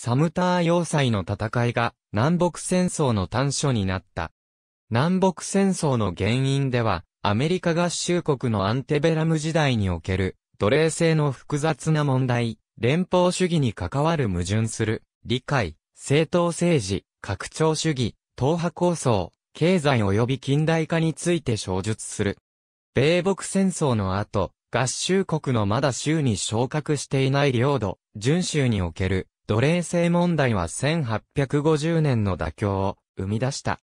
サムター要塞の戦いが南北戦争の端緒になった。南北戦争の原因では、アメリカ合衆国のアンテベラム時代における奴隷制の複雑な問題、連邦主義に関わる矛盾する理解、政党政治、拡張主義、党派構想、経済及び近代化について衝述する。米北戦争の後、合衆国のまだ州に昇格していない領土、準州における奴隷制問題は1850年の妥協を生み出した。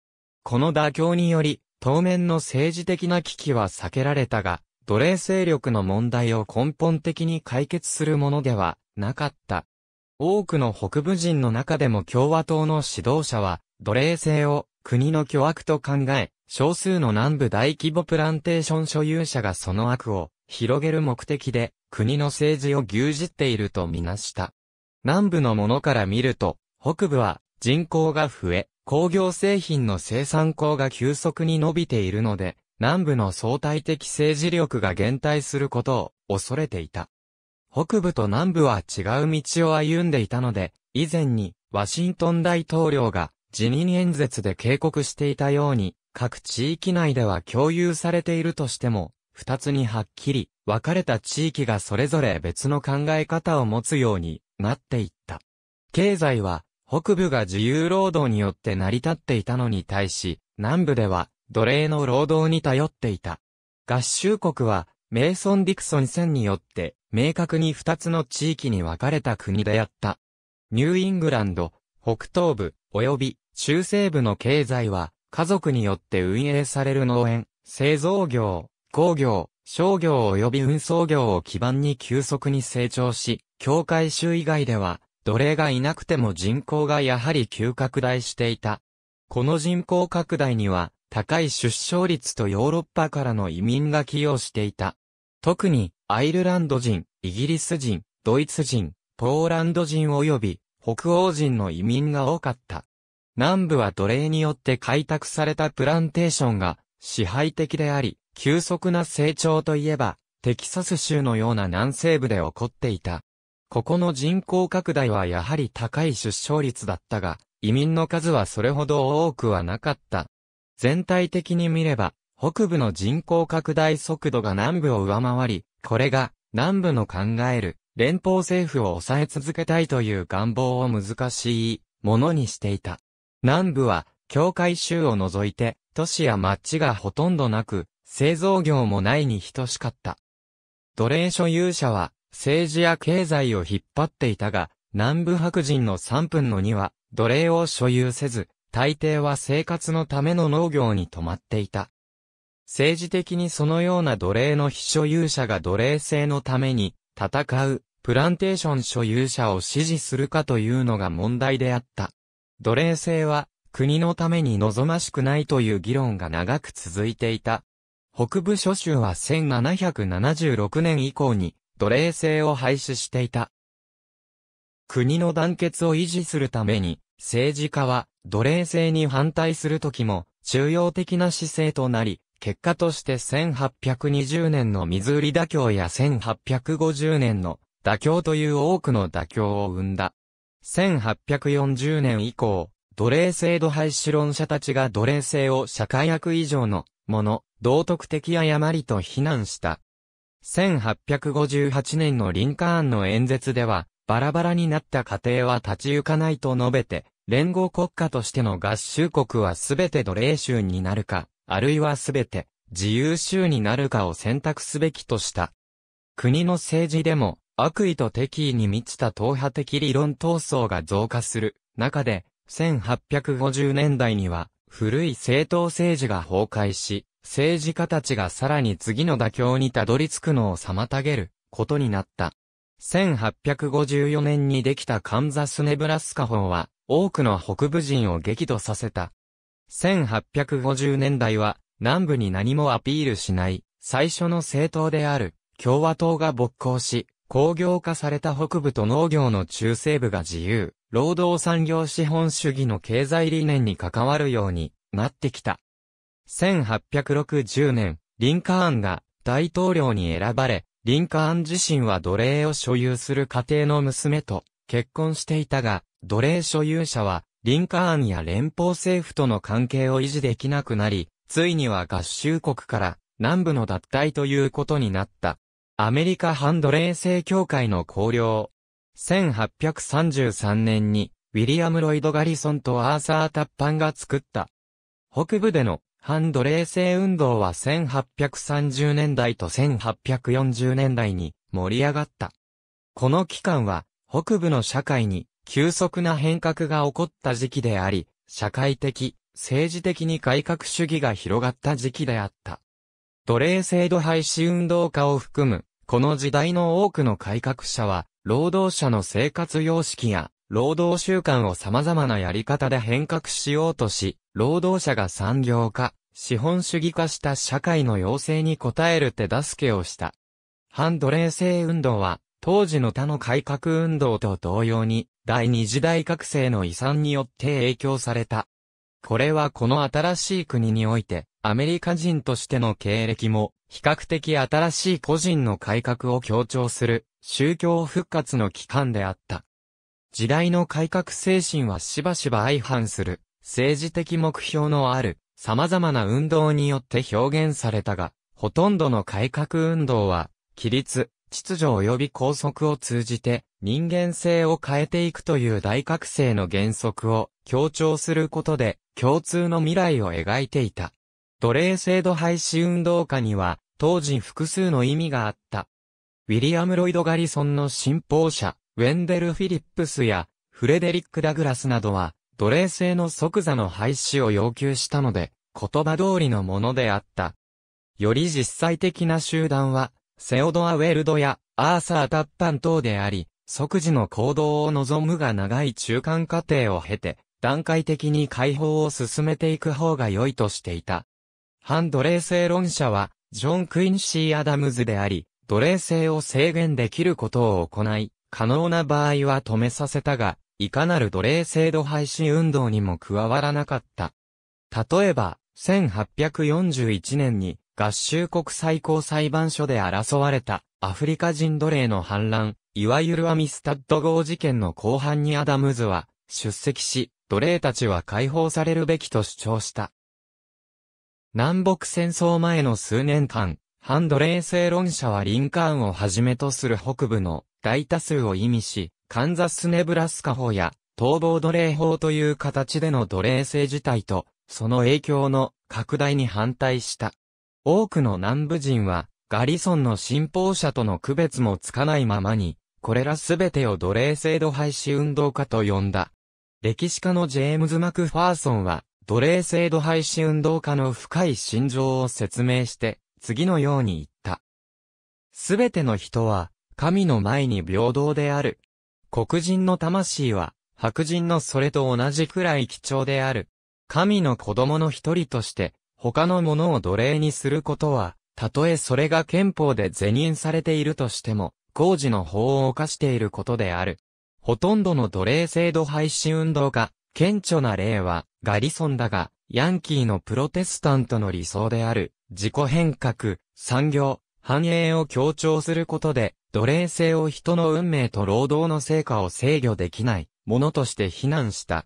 この妥協により、当面の政治的な危機は避けられたが、奴隷勢力の問題を根本的に解決するものではなかった。多くの北部人の中でも共和党の指導者は、奴隷制を国の巨悪と考え、少数の南部大規模プランテーション所有者がその悪を広げる目的で国の政治を牛耳っているとみなした。南部のものから見ると、北部は人口が増え、工業製品の生産口が急速に伸びているので、南部の相対的政治力が減退することを恐れていた。北部と南部は違う道を歩んでいたので、以前にワシントン大統領が辞任演説で警告していたように、各地域内では共有されているとしても、二つにはっきり分かれた地域がそれぞれ別の考え方を持つようになっていった。経済は、北部が自由労働によって成り立っていたのに対し、南部では奴隷の労働に頼っていた。合衆国は、メイソン・ディクソン戦によって、明確に二つの地域に分かれた国であった。ニューイングランド、北東部、及び中西部の経済は、家族によって運営される農園、製造業、工業、商業及び運送業を基盤に急速に成長し、教会州以外では、奴隷がいなくても人口がやはり急拡大していた。この人口拡大には、高い出生率とヨーロッパからの移民が寄与していた。特に、アイルランド人、イギリス人、ドイツ人、ポーランド人及び、北欧人の移民が多かった。南部は奴隷によって開拓されたプランテーションが支配的であり、急速な成長といえば、テキサス州のような南西部で起こっていた。ここの人口拡大はやはり高い出生率だったが、移民の数はそれほど多くはなかった。全体的に見れば、北部の人口拡大速度が南部を上回り、これが南部の考える連邦政府を抑え続けたいという願望を難しいものにしていた。南部は、境界州を除いて、都市や町がほとんどなく、製造業もないに等しかった。奴隷所有者は政治や経済を引っ張っていたが、南部白人の3分の2は奴隷を所有せず、大抵は生活のための農業に止まっていた。政治的にそのような奴隷の非所有者が奴隷制のために戦うプランテーション所有者を支持するかというのが問題であった。奴隷制は国のために望ましくないという議論が長く続いていた北部諸州は1776年以降に奴隷制を廃止していた。国の団結を維持するために、政治家は奴隷制に反対する時も中央的な姿勢となり、結果として1820年のミズーリ妥協や1850年の妥協という多くの妥協を生んだ。1840年以降、奴隷制度廃止論者たちが奴隷制を社会役以上のもの、道徳的誤りと非難した。1858年のリンカーンの演説では、バラバラになった家庭は立ち行かないと述べて、連合国家としての合衆国はすべて奴隷州になるか、あるいはすべて自由州になるかを選択すべきとした。国の政治でも悪意と敵意に満ちた党派的理論闘争が増加する中で、1850年代には古い政党政治が崩壊し、政治家たちがさらに次の妥協にたどり着くのを妨げることになった。1854年にできたカンザス・ネブラスカ法は、多くの北部人を激怒させた。1850年代は、南部に何もアピールしない、最初の政党である、共和党が勃興し、工業化された北部と農業の中西部が自由、労働産業資本主義の経済理念に関わるようになってきた。1860年、リンカーンが大統領に選ばれ、リンカーン自身は奴隷を所有する家庭の娘と結婚していたが、奴隷所有者はリンカーンや連邦政府との関係を維持できなくなり、ついには合衆国から南部の脱退ということになった。アメリカ反奴隷制協会の綱領、1833年に、ウィリアム・ロイド・ガリソンとアーサー・タッパンが作った。北部での反奴隷制運動は1830年代と1840年代に盛り上がった。この期間は北部の社会に急速な変革が起こった時期であり、社会的、政治的に改革主義が広がった時期であった。奴隷制度廃止運動家を含む、この時代の多くの改革者は、労働者の生活様式や、労働習慣を様々なやり方で変革しようとし、労働者が産業化、資本主義化した社会の要請に応える手助けをした。反奴隷制運動は、当時の他の改革運動と同様に、第二次大覚醒の遺産によって影響された。これはこの新しい国において、アメリカ人としての経歴も、比較的新しい個人の改革を強調する、宗教復活の期間であった。時代の改革精神はしばしば相反する、政治的目標のある、様々な運動によって表現されたが、ほとんどの改革運動は、規律、秩序及び拘束を通じて、人間性を変えていくという大覚醒の原則を、強調することで、共通の未来を描いていた。奴隷制度廃止運動家には、当時複数の意味があった。ウィリアム・ロイド・ガリソンの信奉者、ウェンデル・フィリップスや、フレデリック・ダグラスなどは、奴隷制の即座の廃止を要求したので、言葉通りのものであった。より実際的な集団は、セオドア・ウェルドやアーサー・タッパン等であり、即時の行動を望むが長い中間過程を経て、段階的に解放を進めていく方が良いとしていた。反奴隷制論者は、ジョン・クインシー・アダムズであり、奴隷制を制限できることを行い、可能な場合は止めさせたが、いかなる奴隷制度廃止運動にも加わらなかった。例えば、1841年に合衆国最高裁判所で争われたアフリカ人奴隷の反乱、いわゆるアミスタッド号事件の後半にアダムズは出席し、奴隷たちは解放されるべきと主張した。南北戦争前の数年間、反奴隷正論者はリンカーンをはじめとする北部の大多数を意味し、カンザスネブラスカ法や逃亡奴隷法という形での奴隷制自体と、その影響の拡大に反対した。多くの南部人は、ガリソンの信奉者との区別もつかないままに、これらすべてを奴隷制度廃止運動家と呼んだ。歴史家のジェームズ・マクファーソンは、奴隷制度廃止運動家の深い心情を説明して、次のように言った。すべての人は、神の前に平等である。黒人の魂は、白人のそれと同じくらい貴重である。神の子供の一人として、他のものを奴隷にすることは、たとえそれが憲法で是認されているとしても、工事の法を犯していることである。ほとんどの奴隷制度廃止運動が、顕著な例は、ガリソンだが、ヤンキーのプロテスタントの理想である、自己変革、産業、繁栄を強調することで、奴隷制を人の運命と労働の成果を制御できない、ものとして非難した。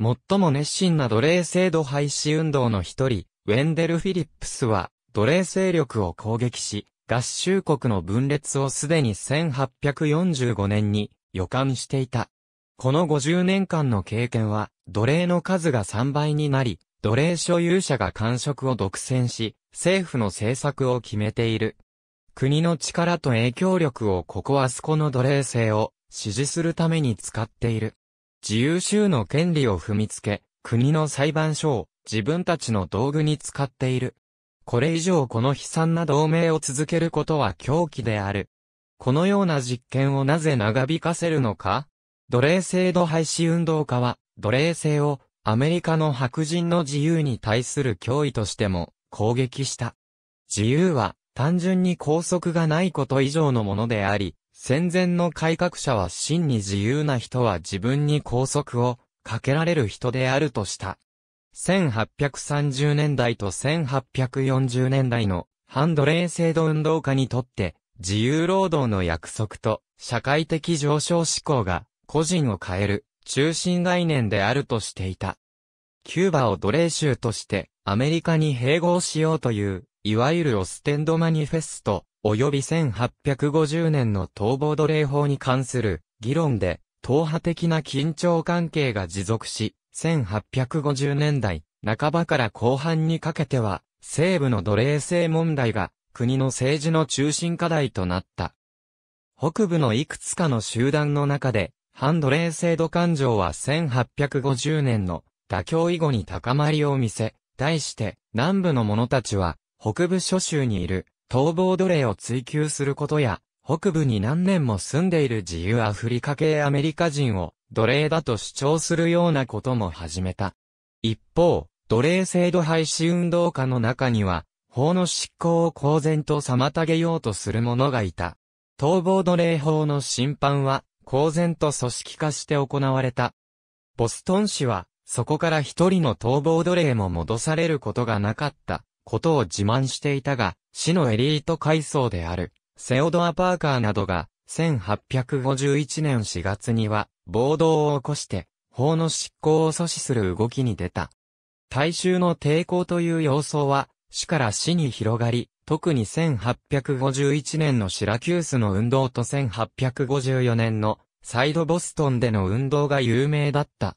最も熱心な奴隷制度廃止運動の一人、ウェンデル・フィリップスは、奴隷勢力を攻撃し、合衆国の分裂をすでに1845年に予感していた。この50年間の経験は、奴隷の数が3倍になり、奴隷所有者が官職を独占し、政府の政策を決めている。国の力と影響力をここはそこの奴隷制を支持するために使っている。自由州の権利を踏みつけ、国の裁判所を自分たちの道具に使っている。これ以上この悲惨な同盟を続けることは狂気である。このような実験をなぜ長引かせるのか奴隷制度廃止運動家は、奴隷制をアメリカの白人の自由に対する脅威としても攻撃した。自由は単純に拘束がないこと以上のものであり、戦前の改革者は真に自由な人は自分に拘束をかけられる人であるとした。1830年代と1840年代の反奴隷制度運動家にとって自由労働の約束と社会的上昇志向が個人を変える中心概念であるとしていた。キューバを奴隷州としてアメリカに併合しようという、いわゆるオステンドマニフェスト、及び1850年の逃亡奴隷法に関する議論で、党派的な緊張関係が持続し、1850年代半ばから後半にかけては、西部の奴隷制問題が国の政治の中心課題となった。北部のいくつかの集団の中で、反奴隷制度感情は1850年の妥協以後に高まりを見せ、対して南部の者たちは北部諸州にいる逃亡奴隷を追求することや、北部に何年も住んでいる自由アフリカ系アメリカ人を奴隷だと主張するようなことも始めた。一方、奴隷制度廃止運動家の中には、法の執行を公然と妨げようとする者がいた。逃亡奴隷法の審判は、公然と組織化して行われた。ボストン市は、そこから一人の逃亡奴隷も戻されることがなかった、ことを自慢していたが、市のエリート階層である、セオドア・パーカーなどが、1851年4月には、暴動を起こして、法の執行を阻止する動きに出た。大衆の抵抗という様相は、市から市に広がり、特に1851年のシラキュースの運動と1854年のサイドボストンでの運動が有名だった。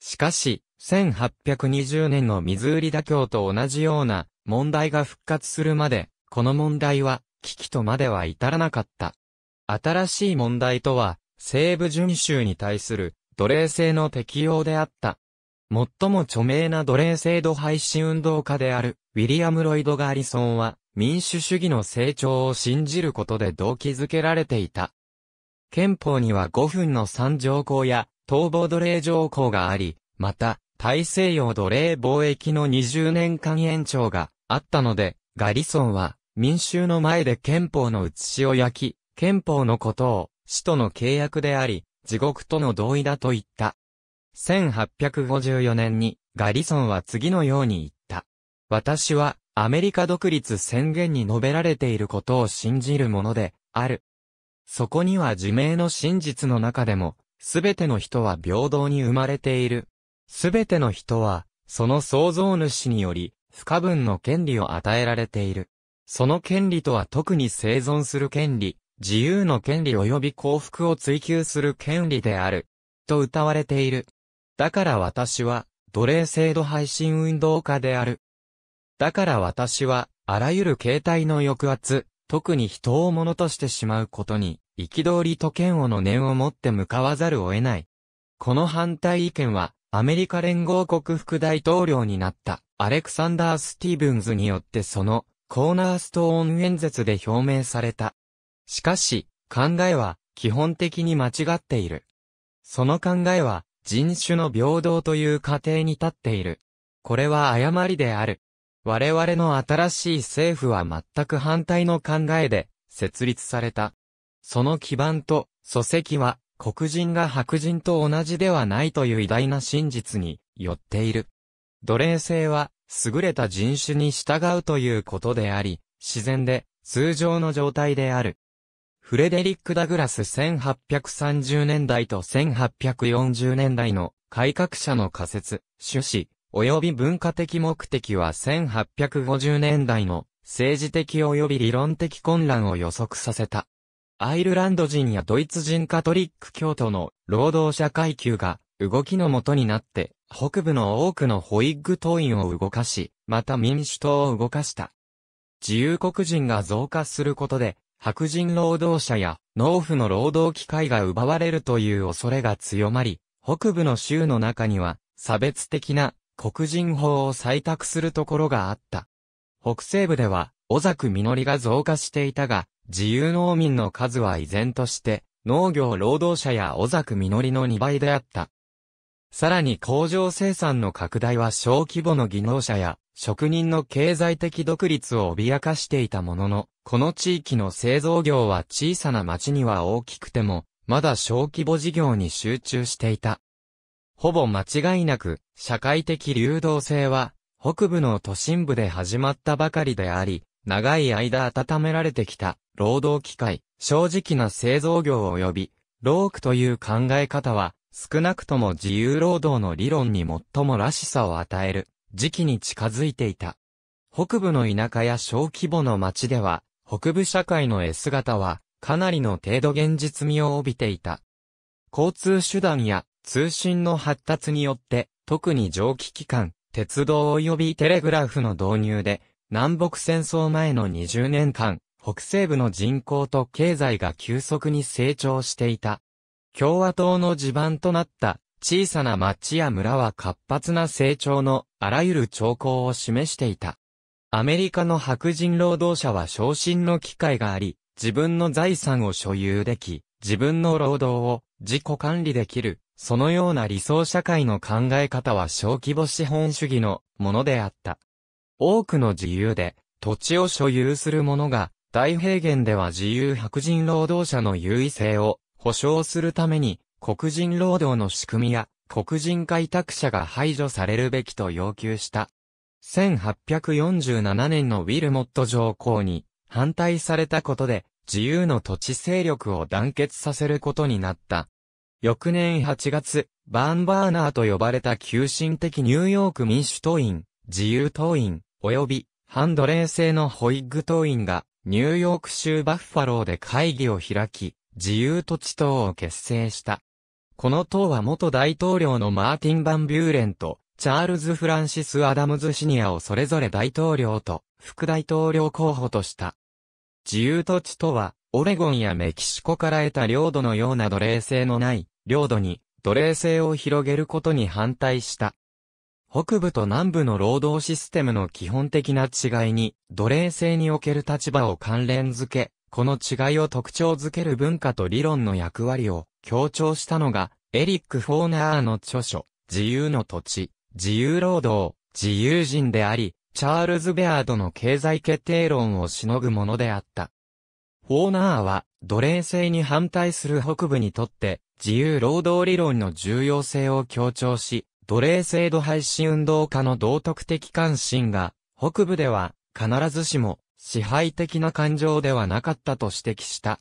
しかし、1820年のミズーリ妥協と同じような問題が復活するまで、この問題は危機とまでは至らなかった。新しい問題とは、西部巡州に対する奴隷制の適用であった。最も著名な奴隷制度廃止運動家である、ウィリアム・ロイド・ガリソンは、民主主義の成長を信じることで動機づけられていた。憲法には5分の3条項や、逃亡奴隷条項があり、また、大西洋奴隷貿易の20年間延長があったので、ガリソンは、民衆の前で憲法の写しを焼き、憲法のことを、死との契約であり、地獄との同意だと言った。1854年にガリソンは次のように言った。私はアメリカ独立宣言に述べられていることを信じるものである。そこには自明の真実の中でも、すべての人は平等に生まれている。すべての人は、その創造主により、不可分の権利を与えられている。その権利とは特に生存する権利、自由の権利及び幸福を追求する権利である。と歌われている。だから私は、奴隷制度配信運動家である。だから私は、あらゆる形態の抑圧、特に人をものとしてしまうことに、憤りと嫌悪の念を持って向かわざるを得ない。この反対意見は、アメリカ連合国副大統領になったアレクサンダー・スティーブンズによってそのコーナーストーン演説で表明された。しかし、考えは基本的に間違っている。その考えは人種の平等という過程に立っている。これは誤りである。我々の新しい政府は全く反対の考えで設立された。その基盤と礎石は黒人が白人と同じではないという偉大な真実によっている。奴隷制は優れた人種に従うということであり、自然で通常の状態である。フレデリック・ダグラス1830年代と1840年代の改革者の仮説、趣旨、及び文化的目的は1850年代の政治的及び理論的混乱を予測させた。アイルランド人やドイツ人カトリック教徒の労働者階級が動きのもとになって北部の多くのホイッグ党員を動かし、また民主党を動かした。自由国人が増加することで白人労働者や農夫の労働機会が奪われるという恐れが強まり、北部の州の中には差別的な黒人法を採択するところがあった。北西部では、小作実が増加していたが、自由農民の数は依然として、農業労働者や小作実の2倍であった。さらに工場生産の拡大は小規模の技能者や職人の経済的独立を脅かしていたものの、この地域の製造業は小さな町には大きくても、まだ小規模事業に集中していた。ほぼ間違いなく、社会的流動性は、北部の都心部で始まったばかりであり、長い間温められてきた、労働機会、正直な製造業及び、労苦という考え方は、少なくとも自由労働の理論に最もらしさを与える、時期に近づいていた。北部の田舎や小規模の町では、北部社会の絵姿は、かなりの程度現実味を帯びていた。交通手段や通信の発達によって、特に蒸気機関、鉄道及びテレグラフの導入で、南北戦争前の20年間、北西部の人口と経済が急速に成長していた。共和党の地盤となった小さな町や村は活発な成長のあらゆる兆候を示していた。アメリカの白人労働者は昇進の機会があり、自分の財産を所有でき、自分の労働を自己管理できる、そのような理想社会の考え方は小規模資本主義のものであった。多くの自由で土地を所有する者が大平原では自由白人労働者の優位性を保障するために黒人労働の仕組みや黒人開拓者が排除されるべきと要求した。1847年のウィルモット条項に反対されたことで自由の土地勢力を団結させることになった。翌年8月、バーンバーナーと呼ばれた急進的ニューヨーク民主党員、自由党員、及び反奴隷制のホイッグ党員がニューヨーク州バッファローで会議を開き、自由土地党を結成した。この党は元大統領のマーティン・バンビューレンと、チャールズ・フランシス・アダムズ・シニアをそれぞれ大統領と副大統領候補とした。自由土地とは、オレゴンやメキシコから得た領土のような奴隷性のない、領土に、奴隷性を広げることに反対した。北部と南部の労働システムの基本的な違いに、奴隷制における立場を関連づけ、この違いを特徴づける文化と理論の役割を強調したのが、エリック・フォーナーの著書、自由の土地、自由労働、自由人であり、チャールズ・ベアードの経済決定論をしのぐものであった。フォーナーは、奴隷制に反対する北部にとって、自由労働理論の重要性を強調し、奴隷制度廃止運動家の道徳的関心が、北部では、必ずしも、支配的な感情ではなかったと指摘した。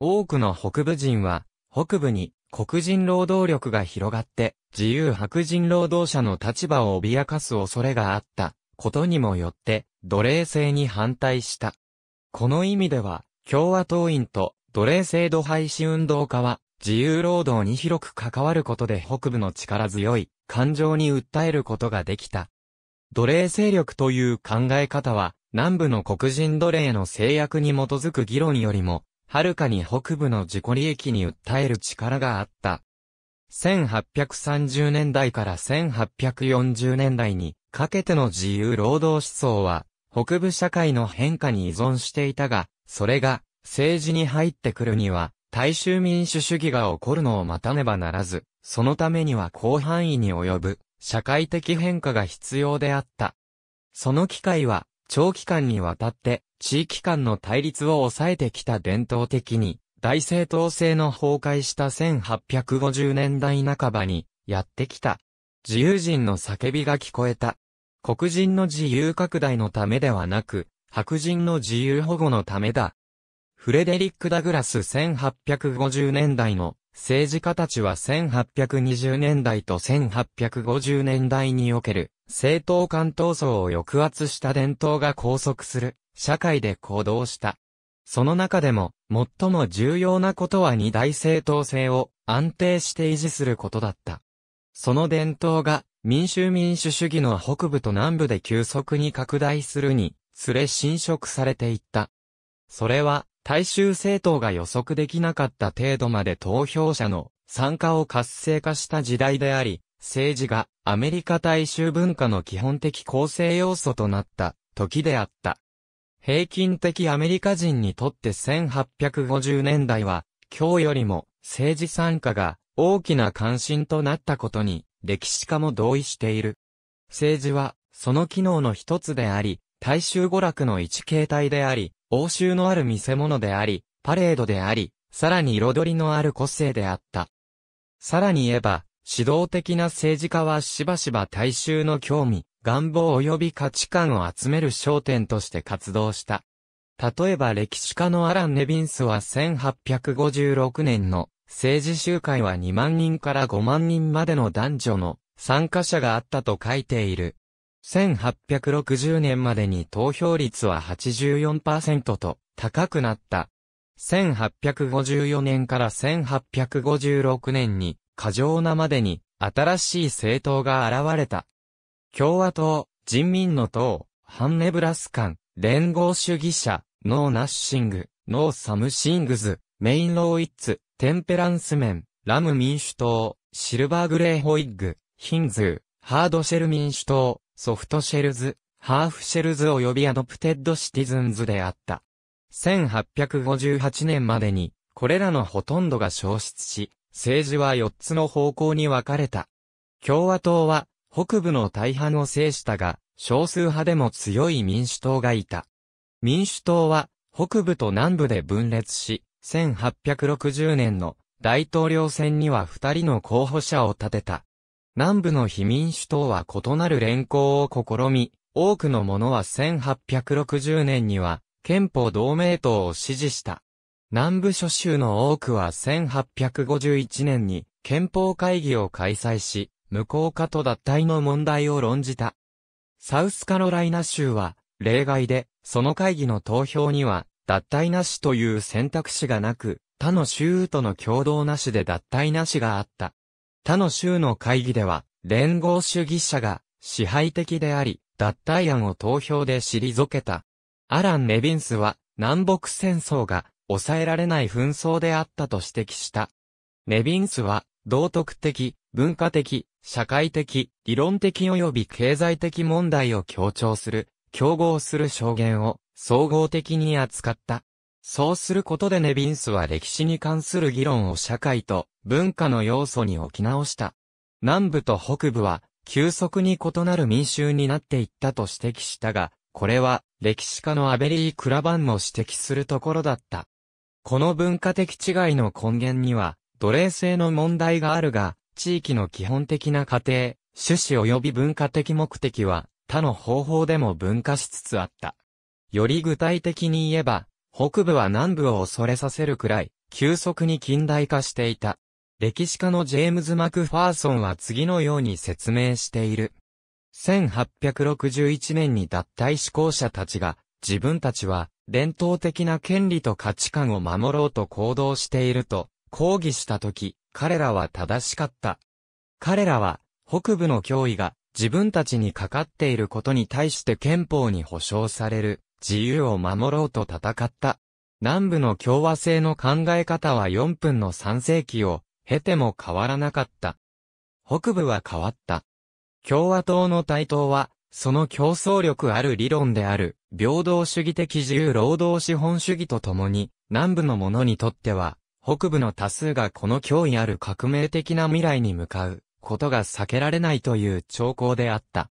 多くの北部人は、北部に黒人労働力が広がって自由白人労働者の立場を脅かす恐れがあったことにもよって奴隷制に反対した。この意味では共和党員と奴隷制度廃止運動家は自由労働に広く関わることで北部の力強い感情に訴えることができた。奴隷勢力という考え方は南部の黒人奴隷の制約に基づく議論よりもはるかに北部の自己利益に訴える力があった。1830年代から1840年代にかけての自由労働思想は、北部社会の変化に依存していたが、それが政治に入ってくるには、大衆民主主義が起こるのを待たねばならず、そのためには広範囲に及ぶ社会的変化が必要であった。その機会は長期間にわたって地域間の対立を抑えてきた伝統的に、大政党制の崩壊した1850年代半ばにやってきた。自由人の叫びが聞こえた。黒人の自由拡大のためではなく、白人の自由保護のためだ。フレデリック・ダグラス1850年代の政治家たちは1820年代と1850年代における政党間闘争を抑圧した伝統が拘束する社会で行動した。その中でも最も重要なことは二大政党制を安定して維持することだった。その伝統が民衆民主主義の北部と南部で急速に拡大するにつれ侵食されていった。それは大衆政党が予測できなかった程度まで投票者の参加を活性化した時代であり、政治がアメリカ大衆文化の基本的構成要素となった時であった。平均的アメリカ人にとって1850年代は、今日よりも政治参加が大きな関心となったことに歴史家も同意している。政治はその機能の一つであり、大衆娯楽の一形態であり、応酬のある見せ物であり、パレードであり、さらに彩りのある個性であった。さらに言えば、指導的な政治家はしばしば大衆の興味、願望及び価値観を集める焦点として活動した。例えば歴史家のアラン・ネビンスは1856年の政治集会は2万人から5万人までの男女の参加者があったと書いている。1860年までに投票率は84%と高くなった。1854年から1856年に過剰なまでに新しい政党が現れた。共和党、人民の党、ハンネブラスカン、連合主義者、ノーナッシング、ノーサムシングズ、メインローイッツ、テンペランスメン、ラム民主党、シルバーグレーホイッグ、ヒンズー、ハードシェル民主党、ソフトシェルズ、ハーフシェルズ及びアドプテッドシティズンズであった。1858年までに、これらのほとんどが消失し、政治は4つの方向に分かれた。共和党は、北部の大半を制したが、少数派でも強い民主党がいた。民主党は、北部と南部で分裂し、1860年の大統領選には二人の候補者を立てた。南部の非民主党は異なる連行を試み、多くの者は1860年には憲法同盟党を支持した。南部諸州の多くは1851年に憲法会議を開催し、無効化と脱退の問題を論じた。サウスカロライナ州は例外で、その会議の投票には脱退なしという選択肢がなく、他の州との共同なしで脱退なしがあった。他の州の会議では、連合主義者が支配的であり、脱退案を投票で退けた。アラン・ネビンスは、南北戦争が抑えられない紛争であったと指摘した。ネビンスは、道徳的、文化的、社会的、理論的及び経済的問題を強調する、競合する証言を総合的に扱った。そうすることでネビンスは歴史に関する議論を社会と文化の要素に置き直した。南部と北部は急速に異なる民衆になっていったと指摘したが、これは歴史家のアベリー・クラバンも指摘するところだった。この文化的違いの根源には、奴隷制の問題があるが、地域の基本的な過程、趣旨及び文化的目的は、他の方法でも分化しつつあった。より具体的に言えば、北部は南部を恐れさせるくらい、急速に近代化していた。歴史家のジェームズ・マクファーソンは次のように説明している。1861年に脱退志向者たちが、自分たちは伝統的な権利と価値観を守ろうと行動していると、抗議したとき、彼らは正しかった。彼らは、北部の脅威が自分たちにかかっていることに対して憲法に保障される自由を守ろうと戦った。南部の共和制の考え方は4分の3世紀を経ても変わらなかった。北部は変わった。共和党の台頭は、その競争力ある理論である平等主義的自由労働資本主義とともに、南部の者にとっては、北部の多数がこの脅威ある革命的な未来に向かうことが避けられないという兆候であった。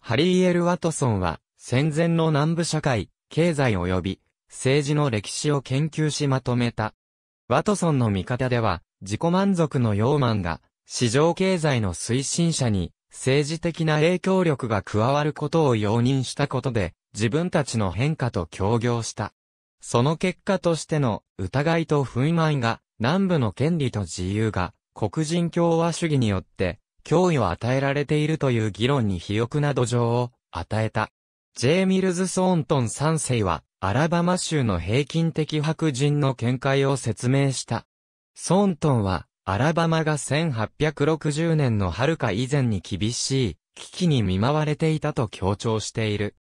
ハリー・エル・ワトソンは、戦前の南部社会、経済及び政治の歴史を研究しまとめた。ワトソンの見方では、自己満足のヨーマンが、市場経済の推進者に、政治的な影響力が加わることを容認したことで、自分たちの変化と協業した。その結果としての疑いと不意満が南部の権利と自由が黒人共和主義によって脅威を与えられているという議論に肥沃な土壌を与えた。ジェイ・ミルズ・ソーントン3世はアラバマ州の平均的白人の見解を説明した。ソーントンはアラバマが1860年の遥か以前に厳しい危機に見舞われていたと強調している。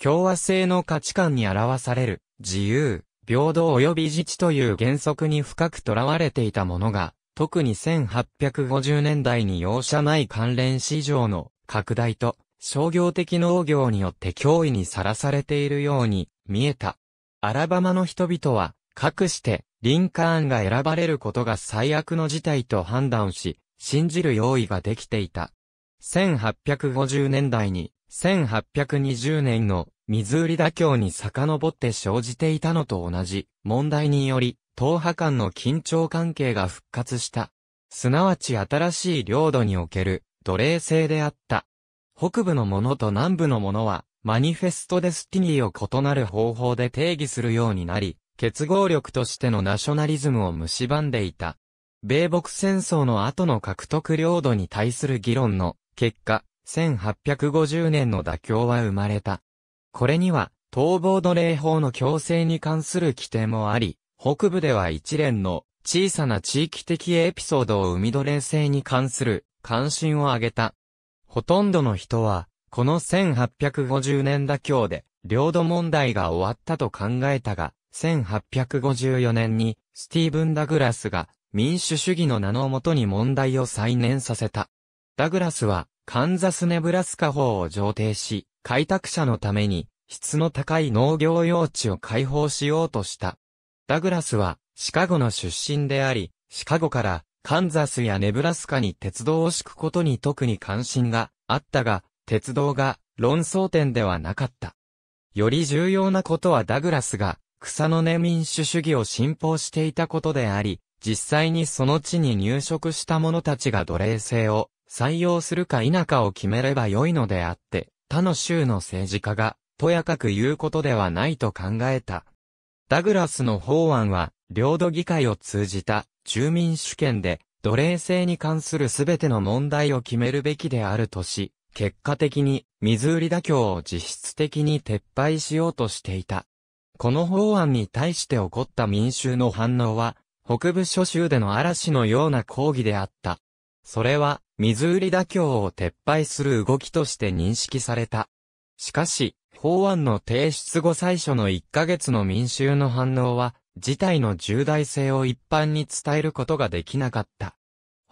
共和制の価値観に表される、自由、平等及び自治という原則に深くとらわれていたものが、特に1850年代に容赦ない関連市場の拡大と商業的農業によって脅威にさらされているように見えた。アラバマの人々は、かくしてリンカーンが選ばれることが最悪の事態と判断し、信じる用意ができていた。1850年代に1820年のミズーリ妥協に遡って生じていたのと同じ問題により、党派間の緊張関係が復活した。すなわち新しい領土における奴隷制であった。北部のものと南部のものは、マニフェストデスティニーを異なる方法で定義するようになり、結合力としてのナショナリズムを蝕んでいた。米北戦争の後の獲得領土に対する議論の結果、1850年の妥協は生まれた。これには、逃亡奴隷法の強制に関する規定もあり、北部では一連の小さな地域的エピソードを生み奴隷制に関する関心を上げた。ほとんどの人は、この1850年妥協で、領土問題が終わったと考えたが、1854年に、スティーブン・ダグラスが、民主主義の名のもとに問題を再燃させた。ダグラスは、カンザスネブラスカ法を上呈し、開拓者のために質の高い農業用地を開放しようとした。ダグラスはシカゴの出身であり、シカゴからカンザスやネブラスカに鉄道を敷くことに特に関心があったが、鉄道が論争点ではなかった。より重要なことはダグラスが草の根民主主義を信奉していたことであり、実際にその地に入植した者たちが奴隷制を採用するか否かを決めれば良いのであって、他の州の政治家が、とやかく言うことではないと考えた。ダグラスの法案は、領土議会を通じた住民主権で、奴隷制に関するすべての問題を決めるべきであるとし、結果的に、ミズーリ妥協を実質的に撤廃しようとしていた。この法案に対して起こった民衆の反応は、北部諸州での嵐のような抗議であった。それは、水売り妥協を撤廃する動きとして認識された。しかし、法案の提出後最初の1ヶ月の民衆の反応は、事態の重大性を一般に伝えることができなかった。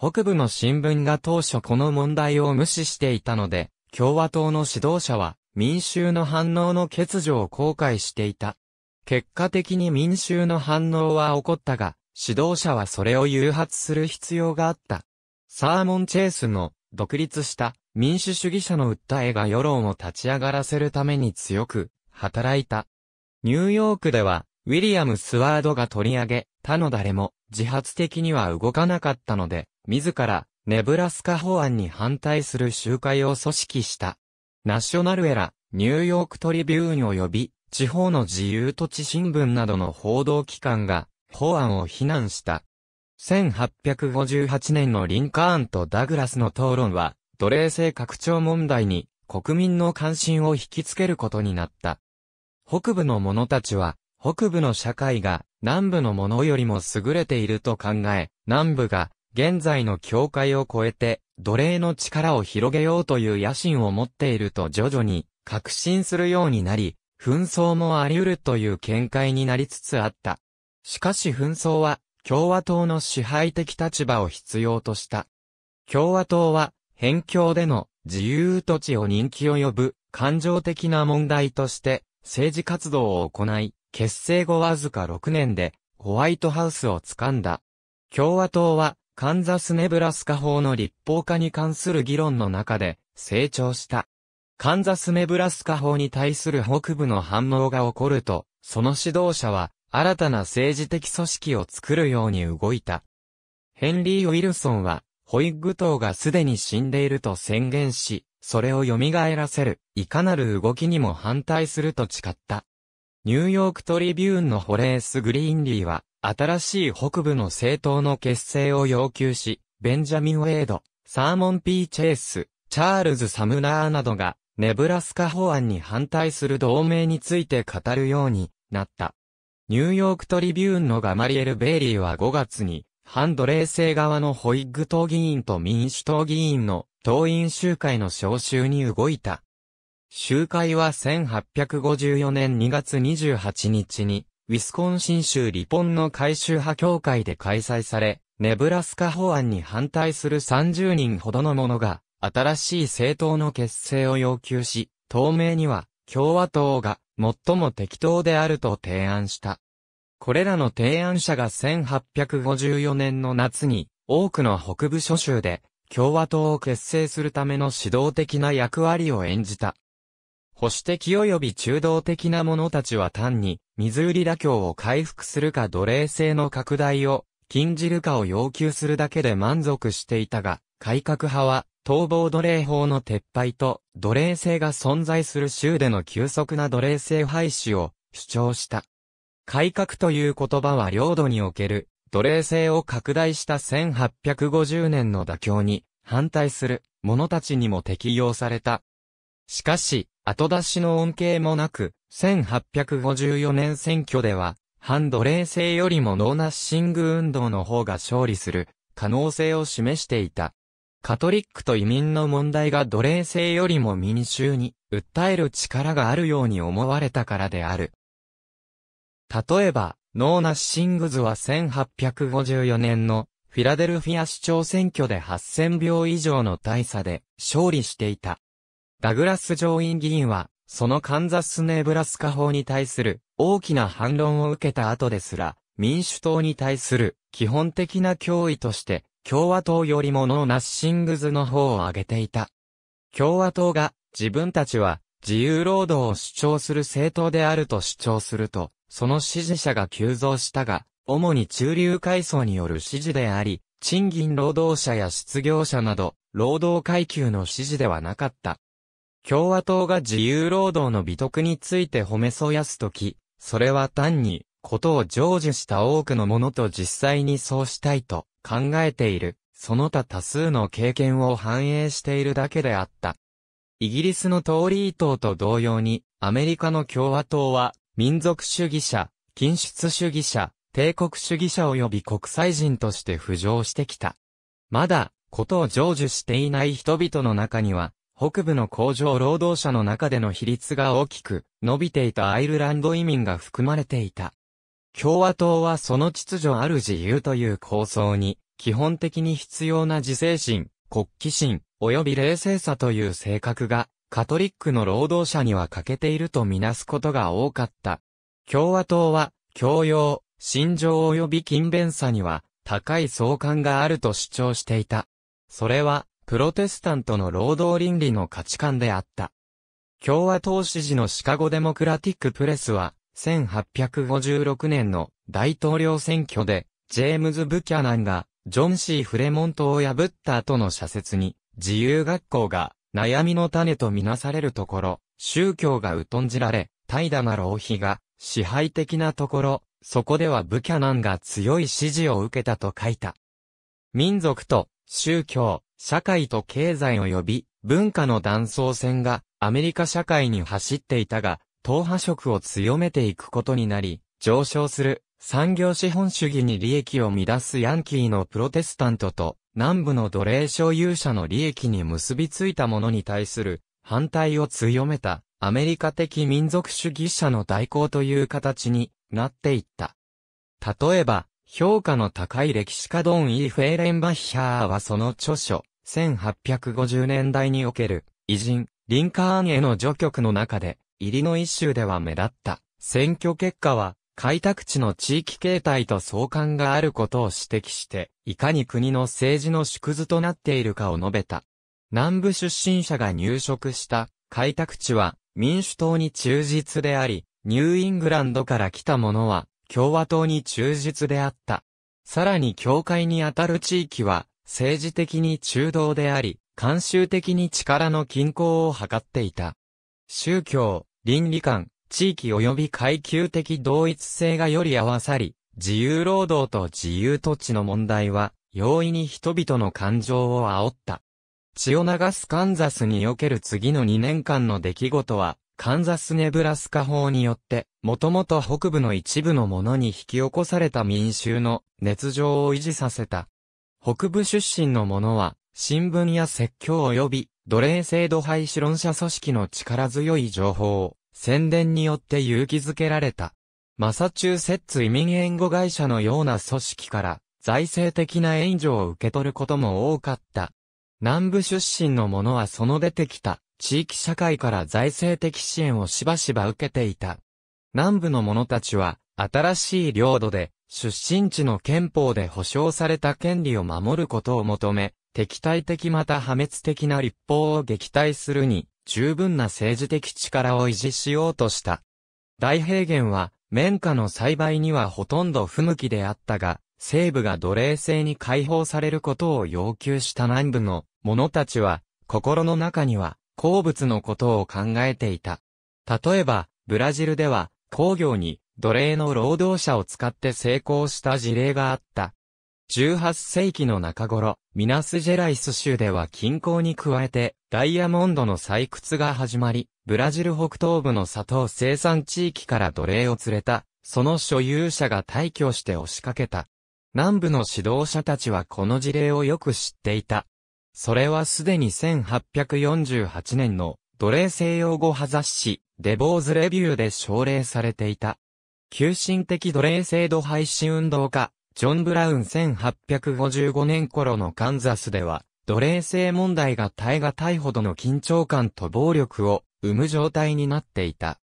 北部の新聞が当初この問題を無視していたので、共和党の指導者は民衆の反応の欠如を後悔していた。結果的に民衆の反応は起こったが、指導者はそれを誘発する必要があった。サーモン・チェイスの独立した民主主義者の訴えが世論を立ち上がらせるために強く働いた。ニューヨークではウィリアム・スワードが取り上げ他の誰も自発的には動かなかったので自らネブラスカ法案に反対する集会を組織した。ナショナルエラ、ニューヨークトリビューン及び地方の自由土地新聞などの報道機関が法案を非難した。1858年のリンカーンとダグラスの討論は、奴隷制拡張問題に国民の関心を引きつけることになった。北部の者たちは、北部の社会が南部の者よりも優れていると考え、南部が現在の境界を越えて奴隷の力を広げようという野心を持っていると徐々に確信するようになり、紛争もあり得るという見解になりつつあった。しかし紛争は共和党の支配的立場を必要とした。共和党は、辺境での自由土地を人気を呼ぶ感情的な問題として政治活動を行い、結成後わずか6年でホワイトハウスを掴んだ。共和党はカンザスネブラスカ法の立法化に関する議論の中で成長した。カンザスネブラスカ法に対する北部の反応が起こると、その指導者は新たな政治的組織を作るように動いた。ヘンリー・ウィルソンは、ホイッグ党がすでに死んでいると宣言し、それを蘇らせる、いかなる動きにも反対すると誓った。ニューヨークトリビューンのホレース・グリーンリーは、新しい北部の政党の結成を要求し、ベンジャミン・ウェイド、サーモン・ピー・チェイス、チャールズ・サムナーなどが、ネブラスカ法案に反対する同盟について語るようになった。ニューヨークトリビューンのガマリエル・ベイリーは5月に、反奴隷制側のホイッグ党議員と民主党議員の党員集会の招集に動いた。集会は1854年2月28日に、ウィスコンシン州リポンの改修派協会で開催され、ネブラスカ法案に反対する30人ほどの者が、新しい政党の結成を要求し、党名には、共和党が最も適当であると提案した。これらの提案者が1854年の夏に多くの北部諸州で共和党を結成するための指導的な役割を演じた。保守的及び中道的な者たちは単に、ミズーリ妥協を回復するか奴隷制の拡大を禁じるかを要求するだけで満足していたが、改革派は逃亡奴隷法の撤廃と、奴隷制が存在する州での急速な奴隷制廃止を主張した。改革という言葉は領土における奴隷制を拡大した1850年の妥協に反対する者たちにも適用された。しかし、後出しの恩恵もなく、1854年選挙では、反奴隷制よりもノーナッシング運動の方が勝利する可能性を示していた。カトリックと移民の問題が奴隷制よりも民衆に訴える力があるように思われたからである。例えば、ノーナ・シングズは1854年のフィラデルフィア市長選挙で8000票以上の大差で勝利していた。ダグラス上院議員は、そのカンザス・ネブラスカ法に対する大きな反論を受けた後ですら、民主党に対する基本的な脅威として共和党よりものナッシングズの方を挙げていた。共和党が自分たちは自由労働を主張する政党であると主張すると、その支持者が急増したが、主に中流階層による支持であり、賃金労働者や失業者など、労働階級の支持ではなかった。共和党が自由労働の美徳について褒めそやすとき、それは単にことを成就した多くの者と実際にそうしたいと考えている、その他多数の経験を反映しているだけであった。イギリスのトーリー党と同様に、アメリカの共和党は、民族主義者、禁出主義者、帝国主義者及び国際人として浮上してきた。まだ、ことを成就していない人々の中には、北部の工場労働者の中での比率が大きく、伸びていたアイルランド移民が含まれていた。共和党はその秩序ある自由という構想に、基本的に必要な自制心、国旗心、及び冷静さという性格が、カトリックの労働者には欠けているとみなすことが多かった。共和党は、教養、心情及び勤勉さには、高い相関があると主張していた。それは、プロテスタントの労働倫理の価値観であった。共和党支持のシカゴデモクラティックプレスは、1856年の大統領選挙で、ジェームズ・ブキャナンが、ジョン・シー・フレモントを破った後の社説に、自由学校が、悩みの種とみなされるところ、宗教が疎んじられ、怠惰な浪費が、支配的なところ、そこではブキャナンが強い支持を受けたと書いた。民族と、宗教、社会と経済及び、文化の断層線が、アメリカ社会に走っていたが、党派色を強めていくことになり、上昇する産業資本主義に利益を乱すヤンキーのプロテスタントと南部の奴隷所有者の利益に結びついたものに対する反対を強めたアメリカ的民族主義者の代行という形になっていった。例えば、評価の高い歴史家ドン・イー・フェーレンバッヒャーはその著書、1850年代における偉人、リンカーンへの序曲の中で、イリノイ州では目立った。選挙結果は、開拓地の地域形態と相関があることを指摘して、いかに国の政治の縮図となっているかを述べた。南部出身者が入植した開拓地は民主党に忠実であり、ニューイングランドから来た者は共和党に忠実であった。さらに教会にあたる地域は政治的に中道であり、慣習的に力の均衡を図っていた。宗教、倫理観、地域及び階級的同一性がより合わさり、自由労働と自由土地の問題は、容易に人々の感情を煽った。血を流すカンザスにおける次の2年間の出来事は、カンザスネブラスカ法によって、もともと北部の一部のものに引き起こされた民衆の熱情を維持させた。北部出身の者は、新聞や説教及び奴隷制度廃止論者組織の力強い情報、を宣伝によって勇気づけられた。マサチューセッツ移民援護会社のような組織から財政的な援助を受け取ることも多かった。南部出身の者はその出てきた地域社会から財政的支援をしばしば受けていた。南部の者たちは新しい領土で出身地の憲法で保障された権利を守ることを求め、敵対的また破滅的な立法を撃退するに、十分な政治的力を維持しようとした。大平原は、綿花の栽培にはほとんど不向きであったが、西部が奴隷制に解放されることを要求した南部の者たちは、心の中には、鉱物のことを考えていた。例えば、ブラジルでは、工業に奴隷の労働者を使って成功した事例があった。18世紀の中頃、ミナスジェライス州では近郊に加えて、ダイヤモンドの採掘が始まり、ブラジル北東部の砂糖生産地域から奴隷を連れた、その所有者が退去して押しかけた。南部の指導者たちはこの事例をよく知っていた。それはすでに1848年の奴隷西洋語派雑誌、デボーズレビューで奨励されていた。急進的奴隷制度廃止運動家、ジョン・ブラウン1855年頃のカンザスでは、奴隷制問題が耐え難いほどの緊張感と暴力を生む状態になっていた。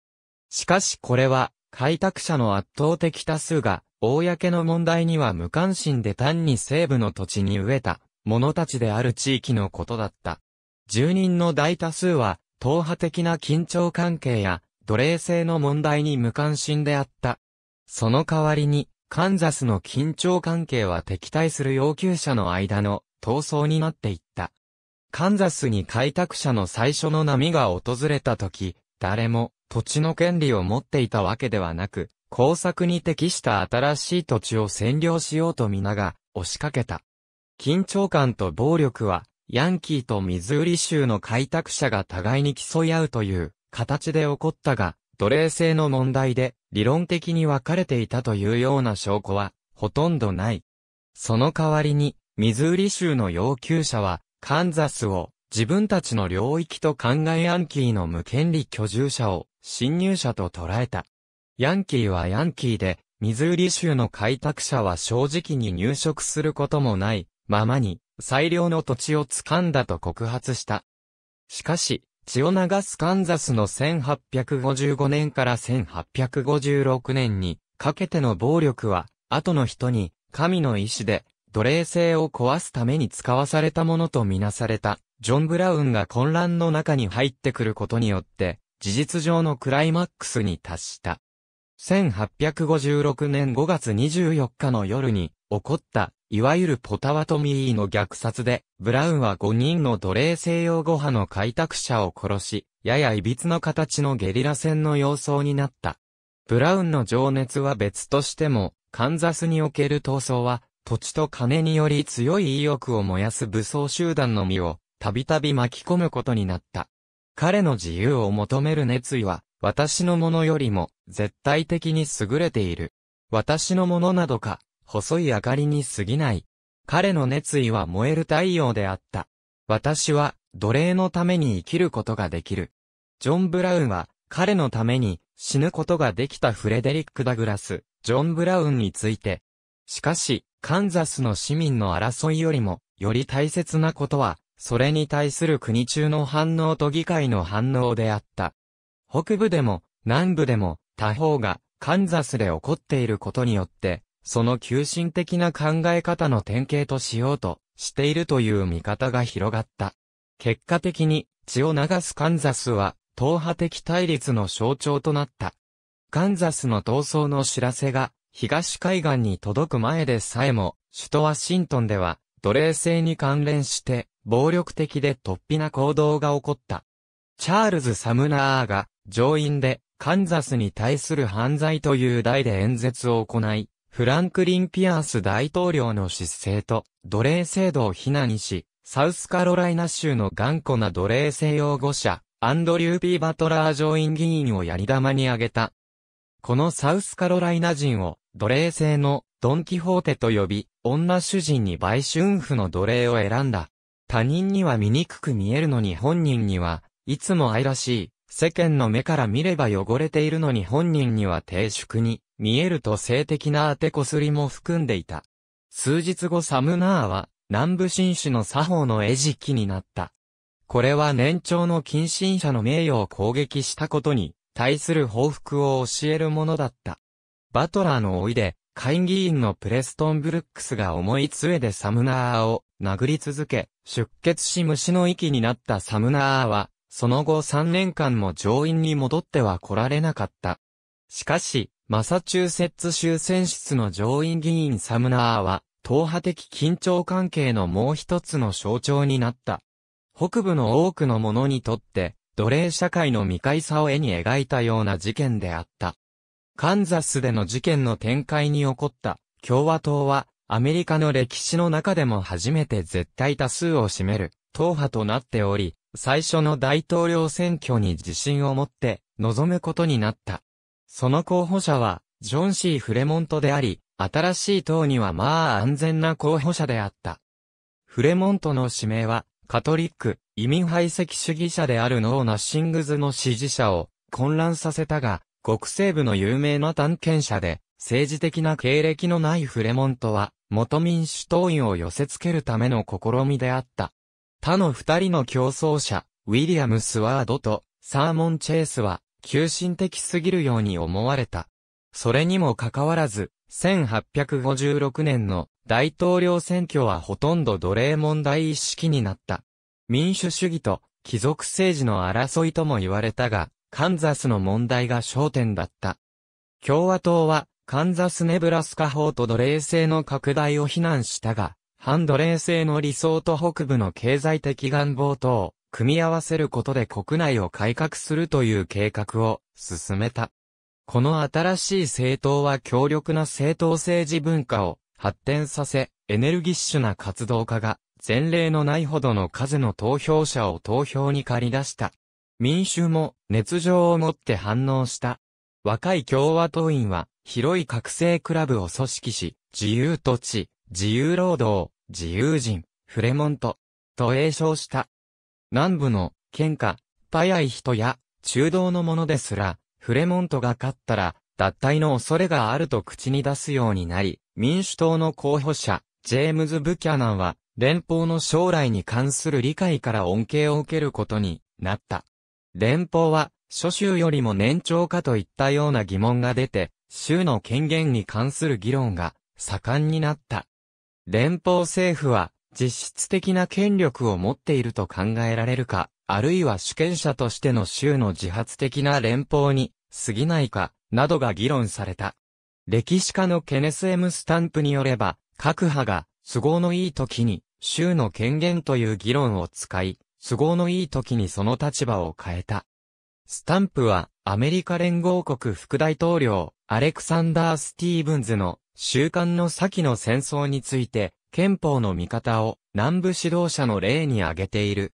しかしこれは、開拓者の圧倒的多数が、公の問題には無関心で単に西部の土地に植えた、者たちである地域のことだった。住人の大多数は、党派的な緊張関係や、奴隷制の問題に無関心であった。その代わりに、カンザスの緊張関係は敵対する要求者の間の闘争になっていった。カンザスに開拓者の最初の波が訪れた時、誰も土地の権利を持っていたわけではなく、工作に適した新しい土地を占領しようと皆が押しかけた。緊張感と暴力は、ヤンキーとミズーリ州の開拓者が互いに競い合うという形で起こったが、奴隷制の問題で理論的に分かれていたというような証拠はほとんどない。その代わりに、ミズーリ州の要求者は、カンザスを自分たちの領域と考えヤンキーの無権利居住者を侵入者と捉えた。ヤンキーはヤンキーで、ミズーリ州の開拓者は正直に入植することもないままに最良の土地を掴んだと告発した。しかし、血を流すカンザスの1855年から1856年にかけての暴力は、後の人に神の意志で奴隷制を壊すために使わされたものとみなされた、ジョン・ブラウンが混乱の中に入ってくることによって、事実上のクライマックスに達した。1856年5月24日の夜に起こったいわゆるポタワトミーの虐殺で、ブラウンは5人の奴隷西洋語派の開拓者を殺し、やや歪の形のゲリラ戦の様相になった。ブラウンの情熱は別としても、カンザスにおける闘争は、土地と金により強い意欲を燃やす武装集団の身を、たびたび巻き込むことになった。彼の自由を求める熱意は、私のものよりも、絶対的に優れている。私のものなどか、細い明かりに過ぎない。彼の熱意は燃える太陽であった。私は、奴隷のために生きることができる。ジョン・ブラウンは、彼のために死ぬことができたフレデリック・ダグラス、ジョン・ブラウンについて。しかし、カンザスの市民の争いよりも、より大切なことは、それに対する国中の反応と議会の反応であった。北部でも、南部でも、他方が、カンザスで起こっていることによって、その急進的な考え方の典型としようとしているという見方が広がった。結果的に血を流すカンザスは党派的対立の象徴となった。カンザスの闘争の知らせが東海岸に届く前でさえも首都ワシントンでは奴隷制に関連して暴力的で突飛な行動が起こった。チャールズ・サムナーが上院でカンザスに対する犯罪という題で演説を行い、フランクリン・ピアース大統領の失勢と奴隷制度を非難し、サウスカロライナ州の頑固な奴隷制擁護者、アンドリュー・ピー・バトラー上院議員をやり玉に挙げた。このサウスカロライナ人を奴隷制のドン・キホーテと呼び、女主人に売春婦の奴隷を選んだ。他人には醜く見えるのに本人には、いつも愛らしい、世間の目から見れば汚れているのに本人には低粛に見えると性的な当てこすりも含んでいた。数日後サムナーは南部紳士の作法の餌食になった。これは年長の近親者の名誉を攻撃したことに対する報復を教えるものだった。バトラーの老いで、会議員のプレストン・ブルックスが重い杖でサムナーを殴り続け、出血し虫の息になったサムナーは、その後3年間も上院に戻っては来られなかった。しかし、マサチューセッツ州選出の上院議員サムナーは、党派的緊張関係のもう一つの象徴になった。北部の多くの者にとって、奴隷社会の未開さを絵に描いたような事件であった。カンザスでの事件の展開に起こった共和党は、アメリカの歴史の中でも初めて絶対多数を占める党派となっており、最初の大統領選挙に自信を持って臨むことになった。その候補者は、ジョン・シー・フレモントであり、新しい党にはまあ安全な候補者であった。フレモントの指名は、カトリック、移民排斥主義者であるノー・ナッシングズの支持者を混乱させたが、国西部の有名な探検者で、政治的な経歴のないフレモントは、元民主党員を寄せ付けるための試みであった。他の二人の競争者、ウィリアム・スワードとサーモン・チェイスは、急進的すぎるように思われた。それにもかかわらず、1856年の大統領選挙はほとんど奴隷問題一式になった。民主主義と貴族政治の争いとも言われたが、カンザスの問題が焦点だった。共和党は、カンザスネブラスカ法と奴隷制の拡大を非難したが、反奴隷制の理想と北部の経済的願望等を組み合わせることで国内を改革するという計画を進めた。この新しい政党は強力な政党政治文化を発展させ、エネルギッシュな活動家が前例のないほどの数の投票者を投票に借り出した。民衆も熱情を持って反応した。若い共和党員は広い覚醒クラブを組織し、自由と地、自由労働、自由人、フレモント、と栄称した。南部の、喧嘩、早い人や、中道の者ですら、フレモントが勝ったら、脱退の恐れがあると口に出すようになり、民主党の候補者、ジェームズ・ブキャナンは、連邦の将来に関する理解から恩恵を受けることになった。連邦は、諸州よりも年長かといったような疑問が出て、州の権限に関する議論が盛んになった。連邦政府は実質的な権力を持っていると考えられるか、あるいは主権者としての州の自発的な連邦に過ぎないか、などが議論された。歴史家のケネス・エムスタンプによれば、各派が都合のいい時に州の権限という議論を使い、都合のいい時にその立場を変えた。スタンプはアメリカ連合国副大統領アレクサンダー・スティーブンズの習慣の先の戦争について、憲法の見方を南部指導者の例に挙げている。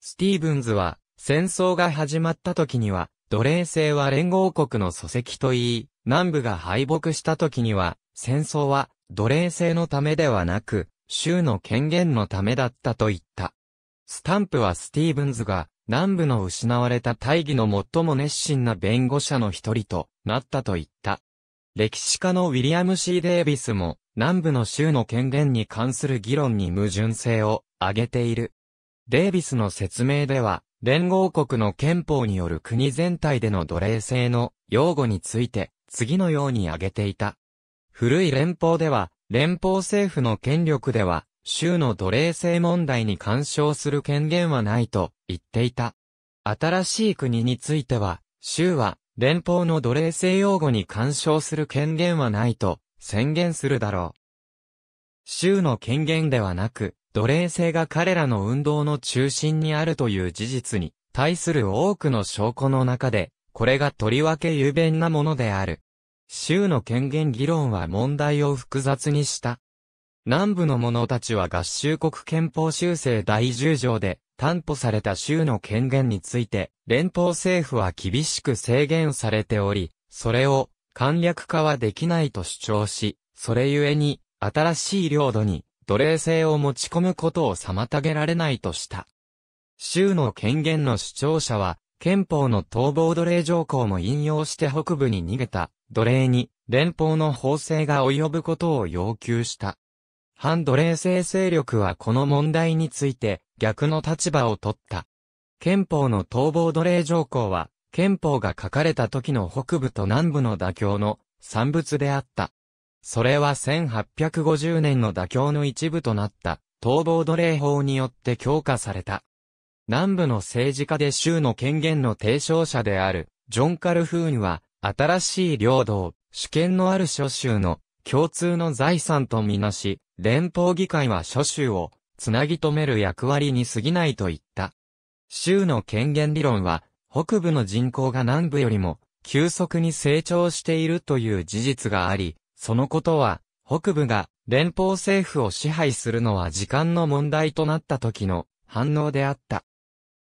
スティーブンズは、戦争が始まった時には、奴隷制は連合国の礎石と言い、南部が敗北した時には、戦争は奴隷制のためではなく、州の権限のためだったと言った。スタンプはスティーブンズが、南部の失われた大義の最も熱心な弁護者の一人となったと言った。歴史家のウィリアム C. デイビスも、南部の州の権限に関する議論に矛盾性を挙げている。デイビスの説明では、連合国の憲法による国全体での奴隷制の擁護について、次のように挙げていた。古い連邦では、連邦政府の権力では、州の奴隷制問題に干渉する権限はないと言っていた。新しい国については、州は連邦の奴隷制用語に干渉する権限はないと宣言するだろう。州の権限ではなく、奴隷制が彼らの運動の中心にあるという事実に対する多くの証拠の中で、これがとりわけ雄弁なものである。州の権限議論は問題を複雑にした。南部の者たちは合衆国憲法修正第10条で、担保された州の権限について、連邦政府は厳しく制限されており、それを簡略化はできないと主張し、それゆえに、新しい領土に奴隷制を持ち込むことを妨げられないとした。州の権限の主張者は、憲法の逃亡奴隷条項も引用して北部に逃げた奴隷に連邦の法制が及ぶことを要求した。反奴隷制勢力はこの問題について、逆の立場を取った。憲法の逃亡奴隷条項は、憲法が書かれた時の北部と南部の妥協の産物であった。それは1850年の妥協の一部となった逃亡奴隷法によって強化された。南部の政治家で州の権限の提唱者であるジョン・カルフーンは新しい領土を主権のある諸州の共通の財産とみなし、連邦議会は諸州をつなぎ止める役割に過ぎないと言った。州の権限理論は、北部の人口が南部よりも急速に成長しているという事実があり、そのことは、北部が連邦政府を支配するのは時間の問題となった時の反応であった。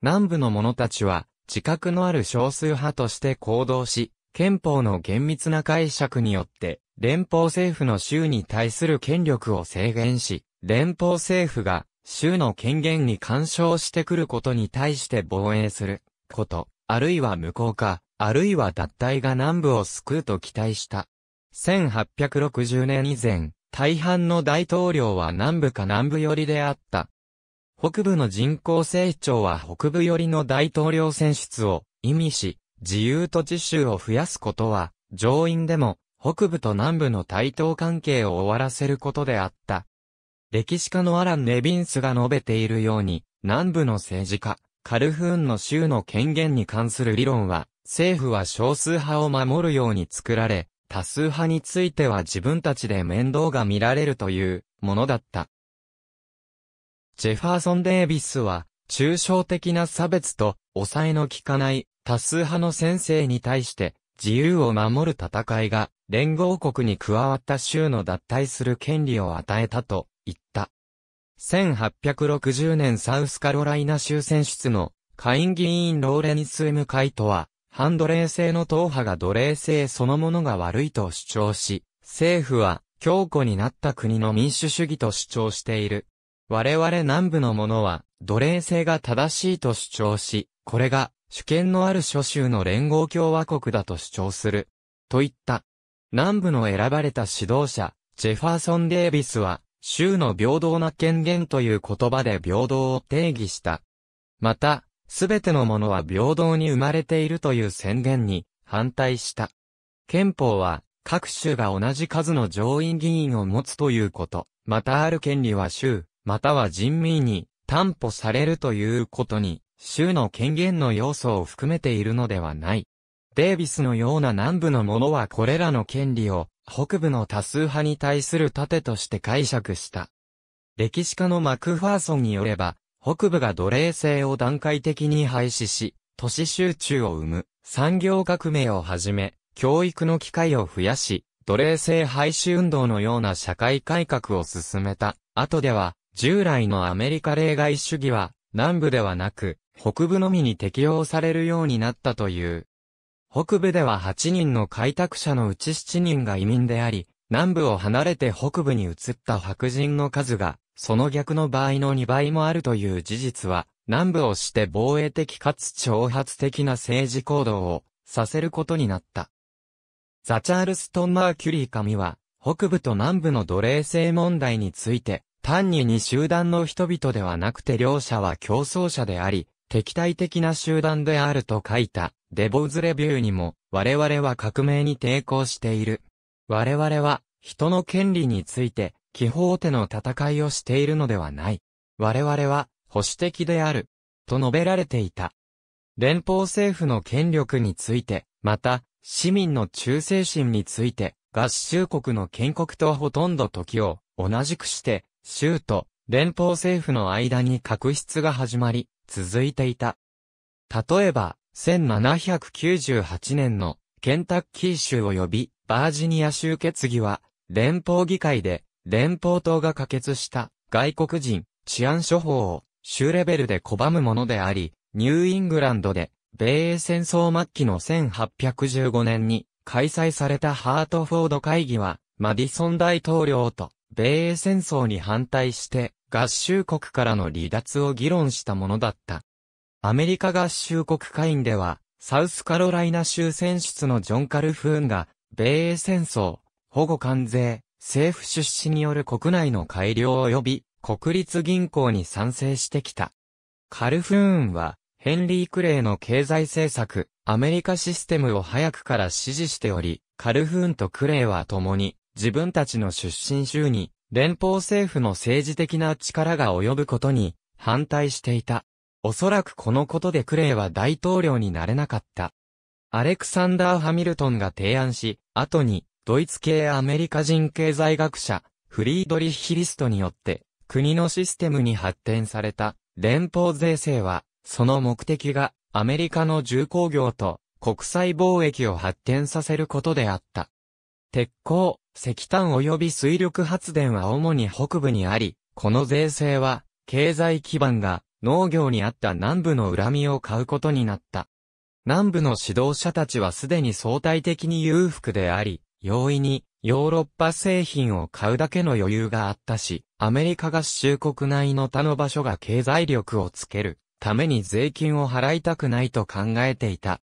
南部の者たちは、自覚のある少数派として行動し、憲法の厳密な解釈によって、連邦政府の州に対する権力を制限し、連邦政府が州の権限に干渉してくることに対して防衛すること、あるいは無効化、あるいは脱退が南部を救うと期待した。1860年以前、大半の大統領は南部か南部寄りであった。北部の人口成長は北部寄りの大統領選出を意味し、自由と自主を増やすことは、上院でも北部と南部の対等関係を終わらせることであった。歴史家のアラン・ネビンスが述べているように、南部の政治家、カルフーンの州の権限に関する理論は、政府は少数派を守るように作られ、多数派については自分たちで面倒が見られるというものだった。ジェファーソン・デイビスは、抽象的な差別と抑えの効かない多数派の先生に対して自由を守る戦いが連合国に加わった州の脱退する権利を与えたと1860年サウスカロライナ州選出の下院議員ローレンス・エム・カイトは、反奴隷制の党派が奴隷制そのものが悪いと主張し、政府は強固になった国の民主主義と主張している。我々南部の者は奴隷制が正しいと主張し、これが主権のある諸州の連合共和国だと主張する。といった。南部の選ばれた指導者、ジェファーソン・デイビスは、州の平等な権限という言葉で平等を定義した。また、すべてのものは平等に生まれているという宣言に反対した。憲法は、各州が同じ数の上院議員を持つということ、またある権利は州、または人民に担保されるということに、州の権限の要素を含めているのではない。デイビスのような南部の者はこれらの権利を北部の多数派に対する盾として解釈した。歴史家のマクファーソンによれば、北部が奴隷制を段階的に廃止し、都市集中を生む、産業革命をはじめ、教育の機会を増やし、奴隷制廃止運動のような社会改革を進めた。後では、従来のアメリカ例外主義は、南部ではなく、北部のみに適用されるようになったという。北部では8人の開拓者のうち7人が移民であり、南部を離れて北部に移った白人の数が、その逆の場合の2倍もあるという事実は、南部をして防衛的かつ挑発的な政治行動をさせることになった。ザ・チャールストン・マーキュリー神は、北部と南部の奴隷制問題について、単に2集団の人々ではなくて両者は競争者であり、敵対的な集団であると書いた、デボーズレビューにも、我々は革命に抵抗している。我々は、人の権利について、気法手の戦いをしているのではない。我々は、保守的である。と述べられていた。連邦政府の権力について、また、市民の忠誠心について、合衆国の建国とほとんど時を同じくして、州と連邦政府の間に確執が始まり、続いていた。例えば、1798年のケンタッキー州及びバージニア州決議は、連邦議会で連邦党が可決した外国人治安処方を州レベルで拒むものであり、ニューイングランドで米英戦争末期の1815年に開催されたハートフォード会議は、マディソン大統領と米英戦争に反対して合衆国からの離脱を議論したものだった。アメリカ合衆国会員では、サウスカロライナ州選出のジョン・カルフーンが、米英戦争、保護関税、政府出資による国内の改良及び、国立銀行に賛成してきた。カルフーンは、ヘンリー・クレイの経済政策、アメリカシステムを早くから支持しており、カルフーンとクレイは共に、自分たちの出身州に、連邦政府の政治的な力が及ぶことに反対していた。おそらくこのことでクレイは大統領になれなかった。アレクサンダー・ハミルトンが提案し、後にドイツ系アメリカ人経済学者、フリードリッヒ・リストによって、国のシステムに発展された連邦税制は、その目的がアメリカの重工業と国際貿易を発展させることであった。鉄鋼、石炭及び水力発電は主に北部にあり、この税制は、経済基盤が農業にあった南部の恨みを買うことになった。南部の指導者たちはすでに相対的に裕福であり、容易にヨーロッパ製品を買うだけの余裕があったし、アメリカ合衆国内の他の場所が経済力をつけるために税金を払いたくないと考えていた。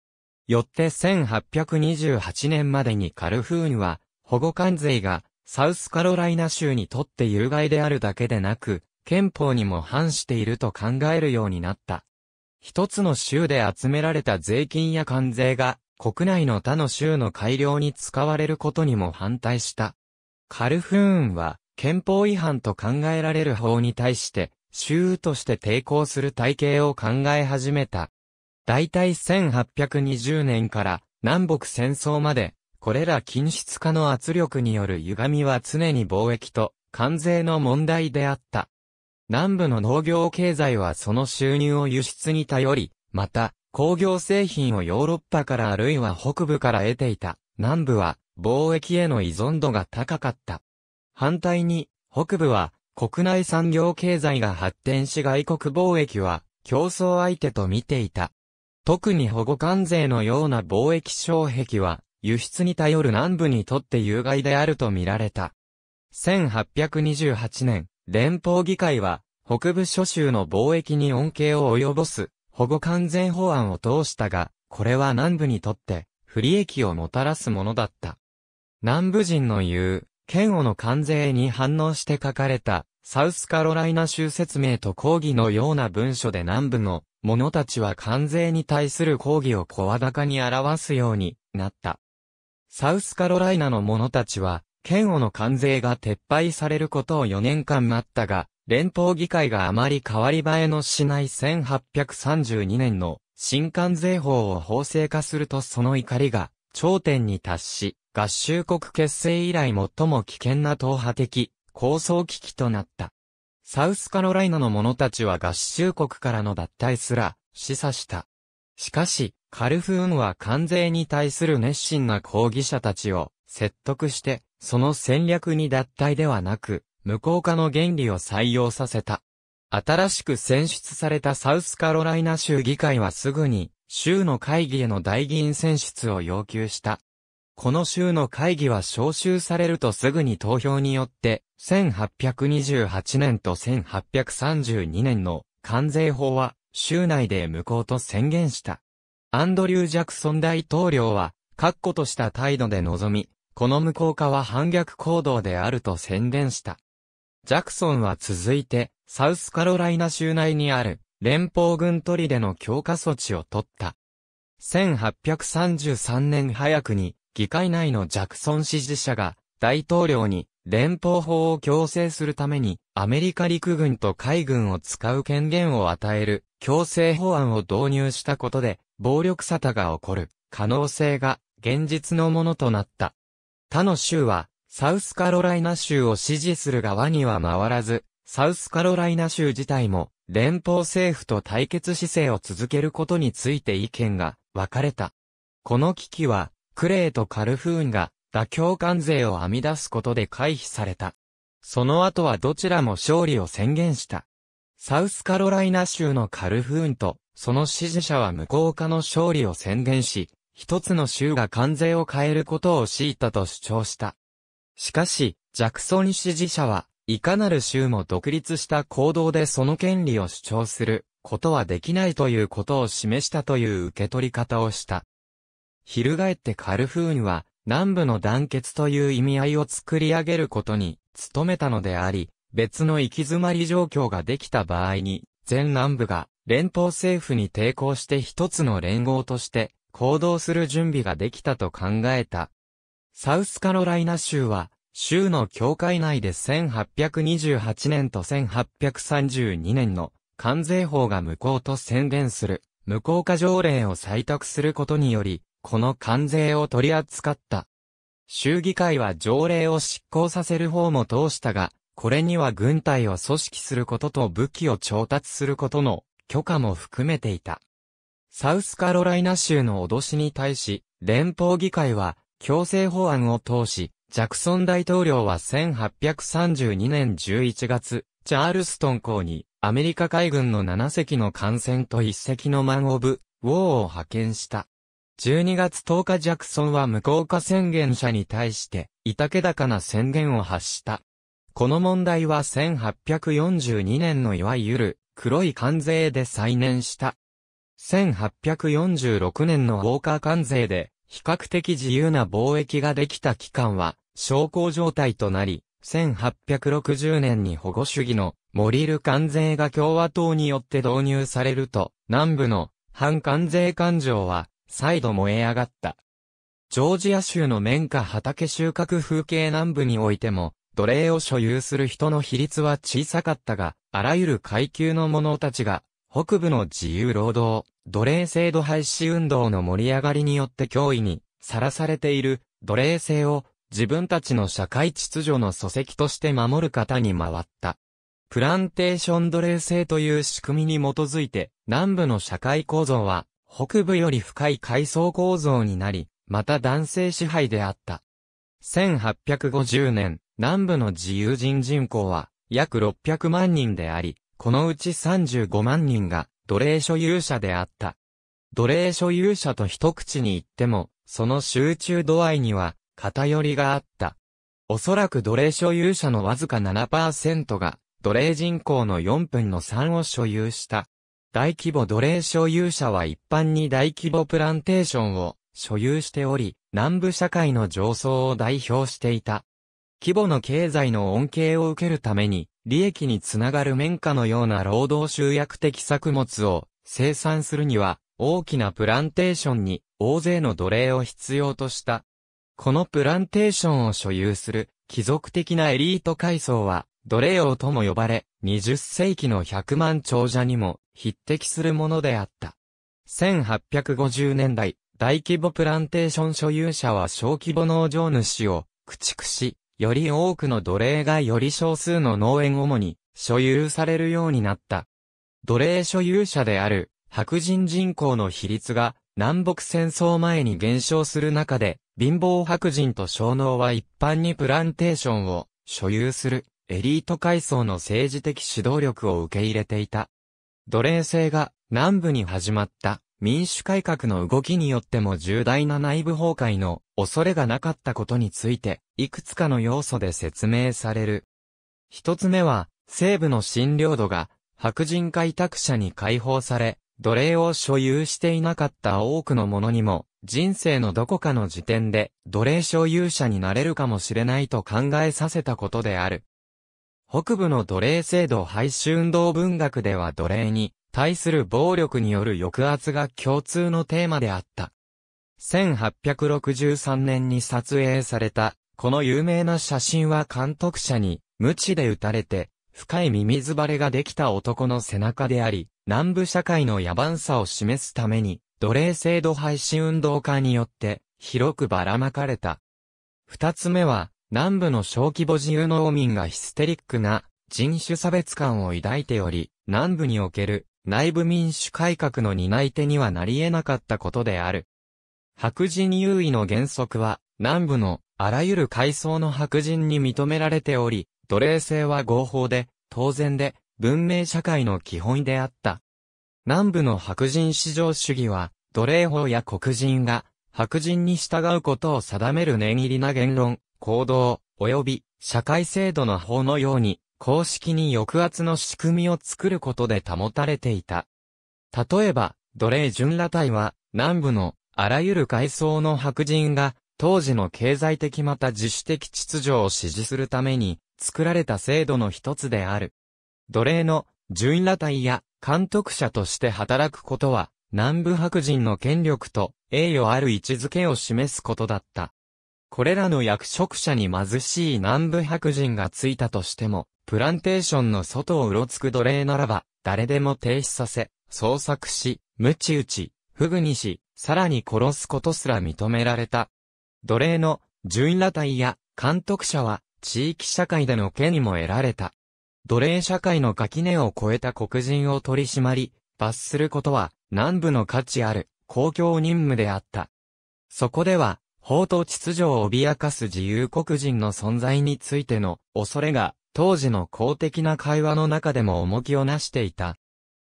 よって1828年までにカルフーンは保護関税がサウスカロライナ州にとって有害であるだけでなく、憲法にも反していると考えるようになった。一つの州で集められた税金や関税が国内の他の州の改良に使われることにも反対した。カルフーンは憲法違反と考えられる法に対して州として抵抗する体系を考え始めた。大体1820年から南北戦争までこれら均質化の圧力による歪みは常に貿易と関税の問題であった。南部の農業経済はその収入を輸出に頼り、また、工業製品をヨーロッパからあるいは北部から得ていた。南部は貿易への依存度が高かった。反対に、北部は国内産業経済が発展し外国貿易は競争相手と見ていた。特に保護関税のような貿易障壁は輸出に頼る南部にとって有害であると見られた。1828年、連邦議会は、北部諸州の貿易に恩恵を及ぼす、保護完全法案を通したが、これは南部にとって、不利益をもたらすものだった。南部人の言う、嫌悪の関税に反応して書かれた、サウスカロライナ州説明と抗議のような文書で南部の者たちは関税に対する抗議を声高に表すようになった。サウスカロライナの者たちは、剣王の関税が撤廃されることを4年間待ったが、連邦議会があまり変わり映えのしない1832年の新関税法を法制化するとその怒りが頂点に達し、合衆国結成以来最も危険な党派的構想危機となった。サウスカロライナの者たちは合衆国からの脱退すら示唆した。しかし、カルフーンは関税に対する熱心な抗議者たちを説得して、その戦略に脱退ではなく、無効化の原理を採用させた。新しく選出されたサウスカロライナ州議会はすぐに、州の会議への代議員選出を要求した。この州の会議は招集されるとすぐに投票によって、1828年と1832年の関税法は州内で無効と宣言した。アンドリュー・ジャクソン大統領は、確固とした態度で臨み、この無効化は反逆行動であると宣伝した。ジャクソンは続いて、サウスカロライナ州内にある、連邦軍取りでの強化措置を取った。1833年早くに、議会内のジャクソン支持者が、大統領に、連邦法を強制するために、アメリカ陸軍と海軍を使う権限を与える、強制法案を導入したことで、暴力沙汰が起こる、可能性が、現実のものとなった。他の州は、サウスカロライナ州を支持する側には回らず、サウスカロライナ州自体も、連邦政府と対決姿勢を続けることについて意見が分かれた。この危機は、クレイとカルフーンが妥協関税を編み出すことで回避された。その後はどちらも勝利を宣言した。サウスカロライナ州のカルフーンと、その支持者は無効化の勝利を宣言し、一つの州が関税を変えることを強いたと主張した。しかし、ジャクソン支持者は、いかなる州も独立した行動でその権利を主張することはできないということを示したという受け取り方をした。翻ってカルフーンは、南部の団結という意味合いを作り上げることに努めたのであり、別の行き詰まり状況ができた場合に、全南部が連邦政府に抵抗して一つの連合として行動する準備ができたと考えた。サウスカロライナ州は、州の境界内で1828年と1832年の関税法が無効と宣言する無効化条例を採択することにより、この関税を取り扱った。衆議会は条例を執行させる方も通したが、これには軍隊を組織することと武器を調達することの許可も含めていた。サウスカロライナ州の脅しに対し、連邦議会は強制法案を通し、ジャクソン大統領は1832年11月、チャールストン港にアメリカ海軍の7隻の艦船と1隻のマンオブ、ウォーを派遣した。12月10日ジャクソンは無効化宣言者に対して、いたけだかな宣言を発した。この問題は1842年のいわゆる黒い関税で再燃した。1846年のウォーカー関税で比較的自由な貿易ができた期間は昇降状態となり、1860年に保護主義のモリル関税が共和党によって導入されると、南部の反関税感情は再度燃え上がった。ジョージア州の綿花畑収穫風景南部においても、奴隷を所有する人の比率は小さかったが、あらゆる階級の者たちが、北部の自由労働、奴隷制度廃止運動の盛り上がりによって脅威にさらされている奴隷制を自分たちの社会秩序の礎石として守る方に回った。プランテーション奴隷制という仕組みに基づいて、南部の社会構造は北部より深い階層構造になり、また男性支配であった。1850年、南部の自由人人口は約600万人であり、このうち35万人が奴隷所有者であった。奴隷所有者と一口に言っても、その集中度合いには偏りがあった。おそらく奴隷所有者のわずか7%が奴隷人口の4分の3を所有した。大規模奴隷所有者は一般に大規模プランテーションを所有しており、南部社会の上層を代表していた。規模の経済の恩恵を受けるために、利益につながる綿花のような労働集約的作物を生産するには、大きなプランテーションに大勢の奴隷を必要とした。このプランテーションを所有する貴族的なエリート階層は奴隷王とも呼ばれ、20世紀の100万長者にも匹敵するものであった。1850年代、大規模プランテーション所有者は小規模農場主を駆逐し、より多くの奴隷がより少数の農園主に所有されるようになった。奴隷所有者である白人人口の比率が南北戦争前に減少する中で、貧乏白人と小農は一般にプランテーションを所有するエリート階層の政治的指導力を受け入れていた。奴隷制が南部に始まった民主改革の動きによっても重大な内部崩壊の恐れがなかったことについて、いくつかの要素で説明される。一つ目は、西部の新領土が白人開拓者に解放され、奴隷を所有していなかった多くの者にも、人生のどこかの時点で奴隷所有者になれるかもしれないと考えさせたことである。北部の奴隷制度廃止運動文学では奴隷に対する暴力による抑圧が共通のテーマであった。1863年に撮影された、この有名な写真は監督者に、無知で撃たれて、深い耳ズバレができた男の背中であり、南部社会の野蛮さを示すために、奴隷制度廃止運動家によって、広くばらまかれた。二つ目は、南部の小規模自由農民がヒステリックな人種差別感を抱いており、南部における内部民主改革の担い手にはなり得なかったことである。白人優位の原則は、南部のあらゆる階層の白人に認められており、奴隷制は合法で、当然で、文明社会の基本であった。南部の白人至上主義は、奴隷法や黒人が、白人に従うことを定める念入りな言論、行動、及び社会制度の法のように、公式に抑圧の仕組みを作ることで保たれていた。例えば、奴隷純羅隊は、南部のあらゆる階層の白人が、当時の経済的また自主的秩序を支持するために、作られた制度の一つである。奴隷の純羅隊や監督者として働くことは、南部白人の権力と栄誉ある位置づけを示すことだった。これらの役職者に貧しい南部白人がついたとしても、プランテーションの外をうろつく奴隷ならば、誰でも停止させ、捜索し、鞭打ち、不具にし、さらに殺すことすら認められた。奴隷の、準裸体や、監督者は、地域社会での権威も得られた。奴隷社会の垣根を超えた黒人を取り締まり、罰することは、南部の価値ある、公共任務であった。そこでは、法と秩序を脅かす自由国人の存在についての恐れが、当時の公的な会話の中でも重きをなしていた。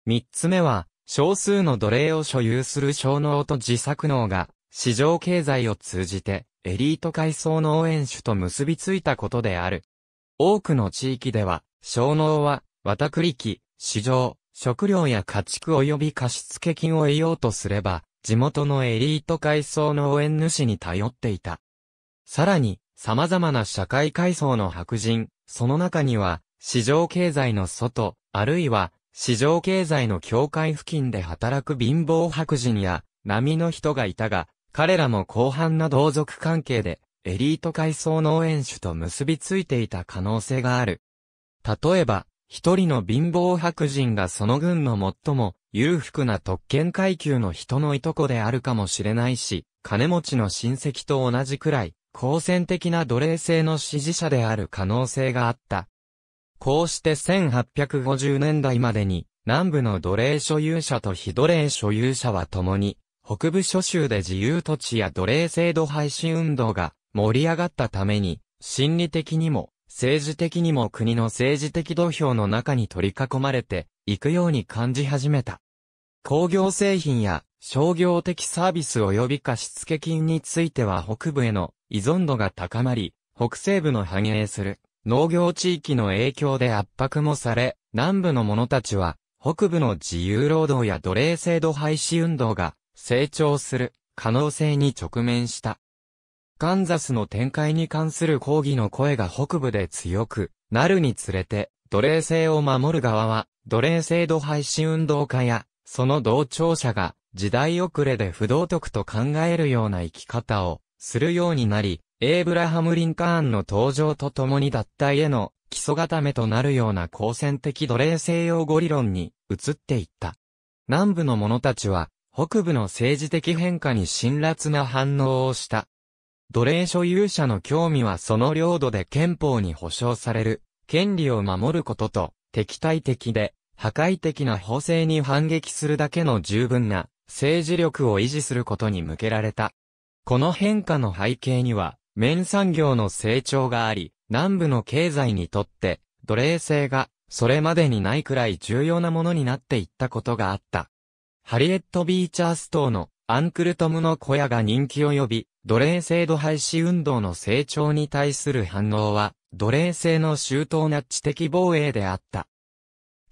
三つ目は、少数の奴隷を所有する小脳と自作脳が、市場経済を通じて、エリート階層の応援手と結びついたことである。多くの地域では、小脳は、綿栗機、市場、食料や家畜及び貸付金を得ようとすれば、地元のエリート階層の応援主に頼っていた。さらに、様々な社会階層の白人、その中には、市場経済の外、あるいは、市場経済の境界付近で働く貧乏白人や、波の人がいたが、彼らも広範な同族関係で、エリート階層の応援主と結びついていた可能性がある。例えば、一人の貧乏白人がその軍の最も裕福な特権階級の人のいとこであるかもしれないし、金持ちの親戚と同じくらい、好戦的な奴隷制の支持者である可能性があった。こうして1850年代までに、南部の奴隷所有者と非奴隷所有者は共に、北部諸州で自由土地や奴隷制度廃止運動が盛り上がったために、心理的にも、政治的にも国の政治的土俵の中に取り囲まれて行くように感じ始めた。工業製品や商業的サービス及び貸付金については北部への依存度が高まり、北西部の繁栄する農業地域の影響で圧迫もされ、南部の者たちは北部の自由労働や奴隷制度廃止運動が成長する可能性に直面した。カンザスの展開に関する抗議の声が北部で強くなるにつれて、奴隷制を守る側は、奴隷制度廃止運動家やその同調者が、時代遅れで不道徳と考えるような生き方を、するようになり、エイブラハム・リンカーンの登場とともに脱退への基礎固めとなるような好戦的奴隷西洋語理論に移っていった。南部の者たちは、北部の政治的変化に辛辣な反応をした。奴隷所有者の興味はその領土で憲法に保障される、権利を守ることと、敵対的で、破壊的な法制に反撃するだけの十分な政治力を維持することに向けられた。この変化の背景には、綿産業の成長があり、南部の経済にとって、奴隷制が、それまでにないくらい重要なものになっていったことがあった。ハリエット・ビーチャース島のアンクルトムの小屋が人気を呼び、奴隷制度廃止運動の成長に対する反応は、奴隷制の周到な知的防衛であった。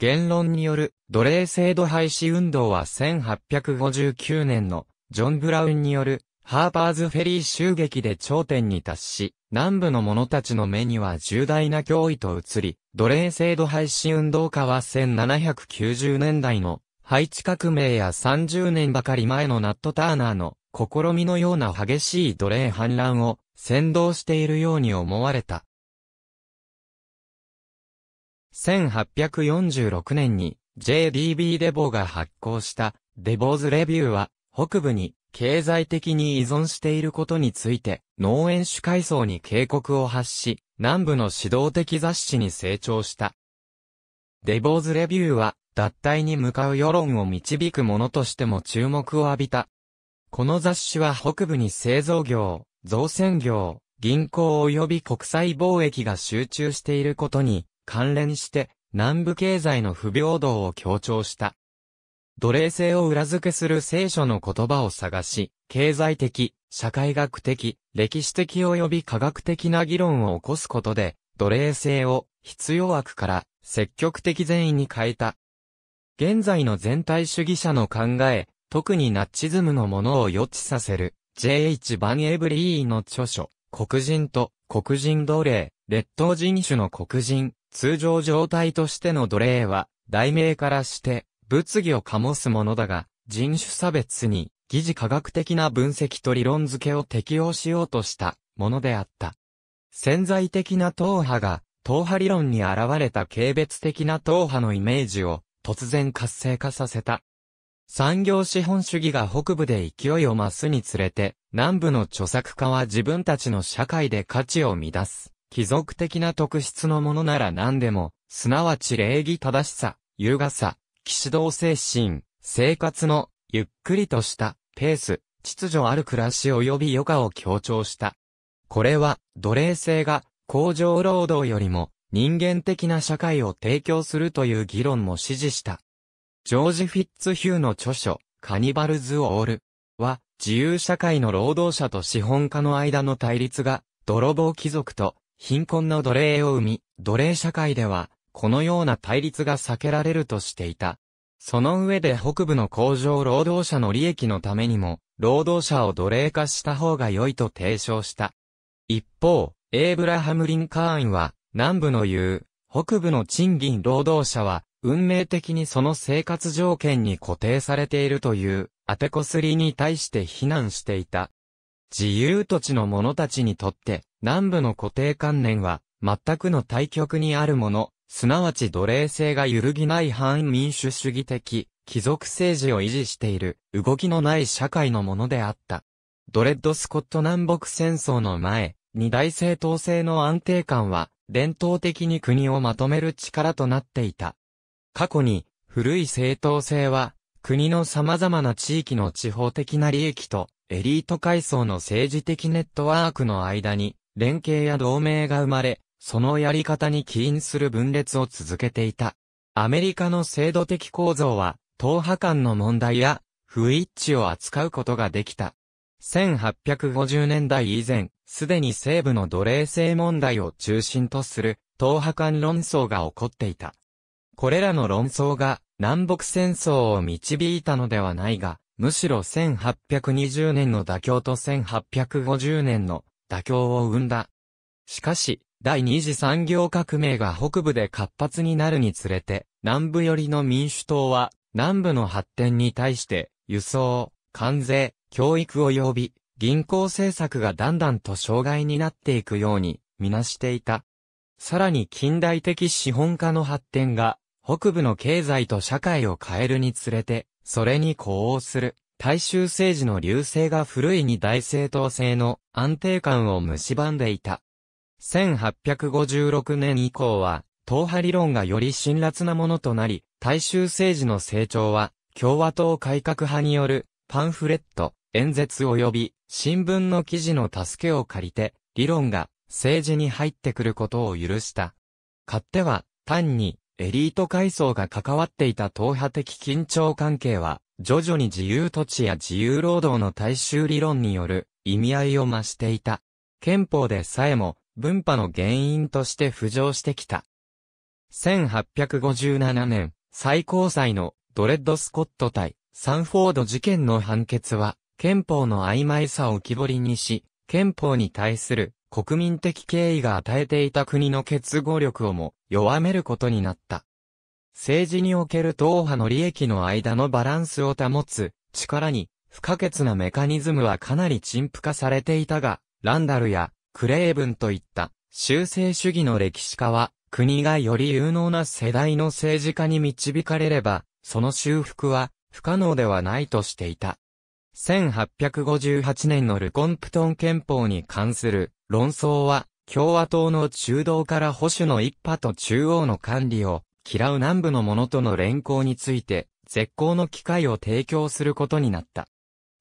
言論による奴隷制度廃止運動は1859年のジョン・ブラウンによるハーパーズフェリー襲撃で頂点に達し、南部の者たちの目には重大な脅威と移り、奴隷制度廃止運動家は1790年代のハイチ革命や30年ばかり前のナット・ターナーの試みのような激しい奴隷反乱を先導しているように思われた。1846年に JDB デボが発行したデボーズレビューは北部に経済的に依存していることについて農園主階層に警告を発し南部の指導的雑誌に成長した。デボーズレビューは脱退に向かう世論を導くものとしても注目を浴びた。この雑誌は北部に製造業、造船業、銀行及び国際貿易が集中していることに関連して南部経済の不平等を強調した。奴隷制を裏付けする聖書の言葉を探し、経済的、社会学的、歴史的及び科学的な議論を起こすことで、奴隷制を必要悪から積極的善意に変えた。現在の全体主義者の考え、特にナッチズムのものを予知させる、J.H. バンエブリーの著書、黒人と黒人奴隷、劣等人種の黒人、通常状態としての奴隷は、題名からして、物議を醸すものだが、人種差別に、疑似科学的な分析と理論付けを適用しようとしたものであった。潜在的な党派が、党派理論に現れた軽蔑的な党派のイメージを突然活性化させた。産業資本主義が北部で勢いを増すにつれて、南部の著作家は自分たちの社会で価値を乱す。貴族的な特質のものなら何でも、すなわち礼儀正しさ、優雅さ、騎士道精神、生活の、ゆっくりとした、ペース、秩序ある暮らし及び余暇を強調した。これは、奴隷制が、工場労働よりも、人間的な社会を提供するという議論も支持した。ジョージ・フィッツヒューの著書、カニバルズ・オールは、自由社会の労働者と資本家の間の対立が、泥棒貴族と貧困の奴隷を生み、奴隷社会では、このような対立が避けられるとしていた。その上で北部の工場労働者の利益のためにも、労働者を奴隷化した方が良いと提唱した。一方、エイブラハム・リンカーンは、南部の言う、北部の賃金労働者は、運命的にその生活条件に固定されているという、アテコスリに対して非難していた。自由土地の者たちにとって、南部の固定観念は、全くの対極にあるもの、すなわち奴隷制が揺るぎない反民主主義的、貴族政治を維持している、動きのない社会のものであった。ドレッド・スコット南北戦争の前、二大政党制の安定感は、伝統的に国をまとめる力となっていた。過去に、古い政党制は、国の様々な地域の地方的な利益と、エリート階層の政治的ネットワークの間に、連携や同盟が生まれ、そのやり方に起因する分裂を続けていた。アメリカの制度的構造は、党派間の問題や、不一致を扱うことができた。1850年代以前、すでに西部の奴隷制問題を中心とする、党派間論争が起こっていた。これらの論争が、南北戦争を導いたのではないが、むしろ1820年の妥協と1850年の妥協を生んだ。しかし、第二次産業革命が北部で活発になるにつれて、南部寄りの民主党は、南部の発展に対して、輸送、関税、教育及び、銀行政策がだんだんと障害になっていくように、みなしていた。さらに近代的資本家の発展が、北部の経済と社会を変えるにつれて、それに呼応する。大衆政治の流星が古い二大政党制の安定感を蝕んでいた。1856年以降は、党派理論がより辛辣なものとなり、大衆政治の成長は、共和党改革派によるパンフレット、演説及び新聞の記事の助けを借りて、理論が政治に入ってくることを許した。勝手は、単にエリート階層が関わっていた党派的緊張関係は、徐々に自由土地や自由労働の大衆理論による意味合いを増していた。憲法でさえも分派の原因として浮上してきた。1857年、最高裁のドレッド・スコット対サンフォード事件の判決は、憲法の曖昧さを浮き彫りにし、憲法に対する国民的敬意が与えていた国の結合力をも弱めることになった。政治における党派の利益の間のバランスを保つ力に不可欠なメカニズムはかなり陳腐化されていたが、ランダルやクレーブンといった修正主義の歴史家は、国がより有能な世代の政治家に導かれれば、その修復は不可能ではないとしていた。1858年のルコンプトン憲法に関する論争は、共和党の中道から保守の一派と中央の管理を嫌う南部の者との連行について、絶好の機会を提供することになった。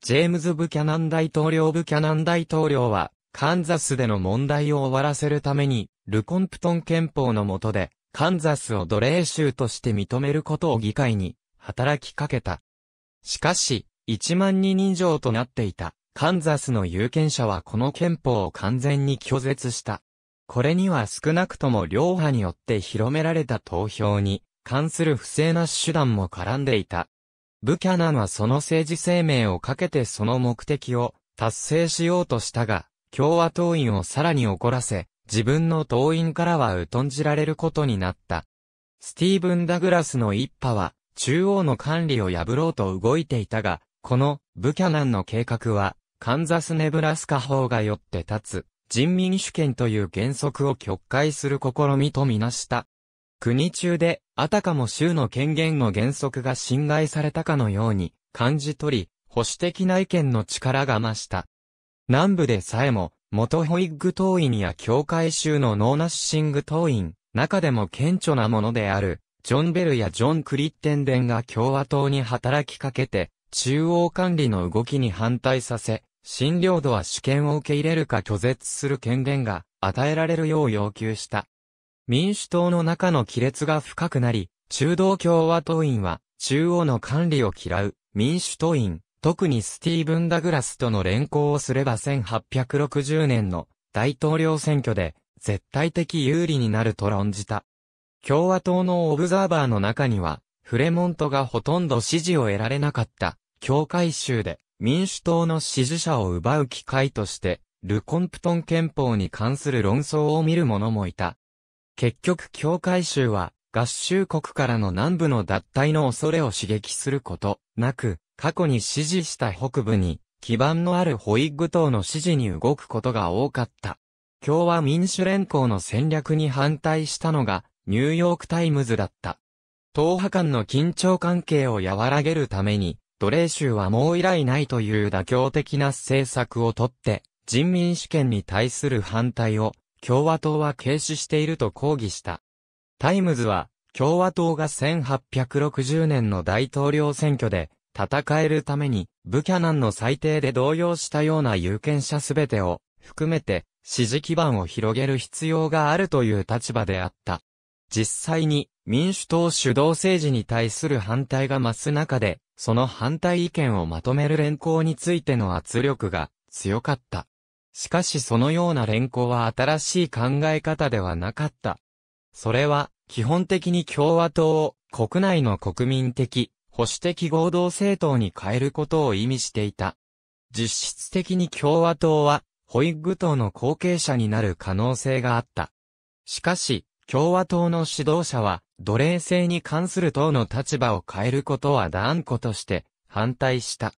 ジェームズ・ブキャナン大統領ブキャナン大統領は、カンザスでの問題を終わらせるために、ルコンプトン憲法の下で、カンザスを奴隷州として認めることを議会に、働きかけた。しかし、1万人以上となっていた、カンザスの有権者はこの憲法を完全に拒絶した。これには少なくとも両派によって広められた投票に関する不正な手段も絡んでいた。ブキャナンはその政治生命をかけてその目的を達成しようとしたが、共和党員をさらに怒らせ、自分の党員からは疎んじられることになった。スティーブン・ダグラスの一派は、中央の管理を破ろうと動いていたが、この、ブキャナンの計画は、カンザス・ネブラスカ法がよって立つ、人民主権という原則を曲解する試みとみなした。国中で、あたかも州の権限の原則が侵害されたかのように、感じ取り、保守的な意見の力が増した。南部でさえも、元ホイッグ党員や教会州のノーナッシング党員、中でも顕著なものである、ジョン・ベルやジョン・クリッテンデンが共和党に働きかけて、中央管理の動きに反対させ、診療度は主権を受け入れるか拒絶する権限が与えられるよう要求した。民主党の中の亀裂が深くなり、中道共和党員は中央の管理を嫌う民主党員、特にスティーブン・ダグラスとの連行をすれば1860年の大統領選挙で絶対的有利になると論じた。共和党のオブザーバーの中には、フレモントがほとんど支持を得られなかった、教会州で民主党の支持者を奪う機会として、ルコンプトン憲法に関する論争を見る者もいた。結局教会州は、合衆国からの南部の脱退の恐れを刺激することなく、過去に支持した北部に、基盤のあるホイッグ党の支持に動くことが多かった。共和民主連合の戦略に反対したのが、ニューヨークタイムズだった。党派間の緊張関係を和らげるために、奴隷州はもう依頼ないという妥協的な政策をとって、人民主権に対する反対を共和党は軽視していると抗議した。タイムズは共和党が1860年の大統領選挙で戦えるためにブキャナンの裁定で動揺したような有権者すべてを含めて支持基盤を広げる必要があるという立場であった。実際に民主党主導政治に対する反対が増す中で、その反対意見をまとめる連行についての圧力が強かった。しかしそのような連行は新しい考え方ではなかった。それは、基本的に共和党を国内の国民的、保守的合同政党に変えることを意味していた。実質的に共和党は、ホイッグ党の後継者になる可能性があった。しかし、共和党の指導者は、奴隷制に関する党の立場を変えることは断固として反対した。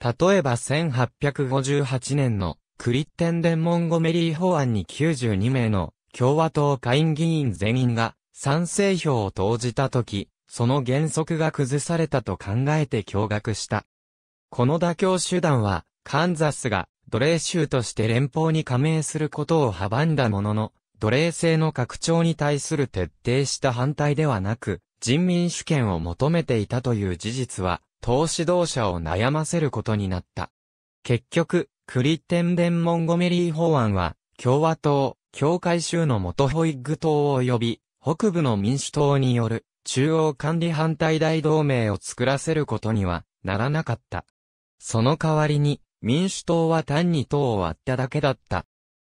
例えば1858年のクリッテンデン・モンゴメリー法案に92名の共和党会院議員全員が賛成票を投じたとき、その原則が崩されたと考えて驚愕した。この妥協手段は、カンザスが奴隷州として連邦に加盟することを阻んだものの、奴隷制の拡張に対する徹底した反対ではなく、人民主権を求めていたという事実は、党指導者を悩ませることになった。結局、クリッテンデン・モンゴメリー法案は、共和党、教会州の元ホイッグ党及び、北部の民主党による、中央管理反対大同盟を作らせることにはならなかった。その代わりに、民主党は単に党を割っただけだった。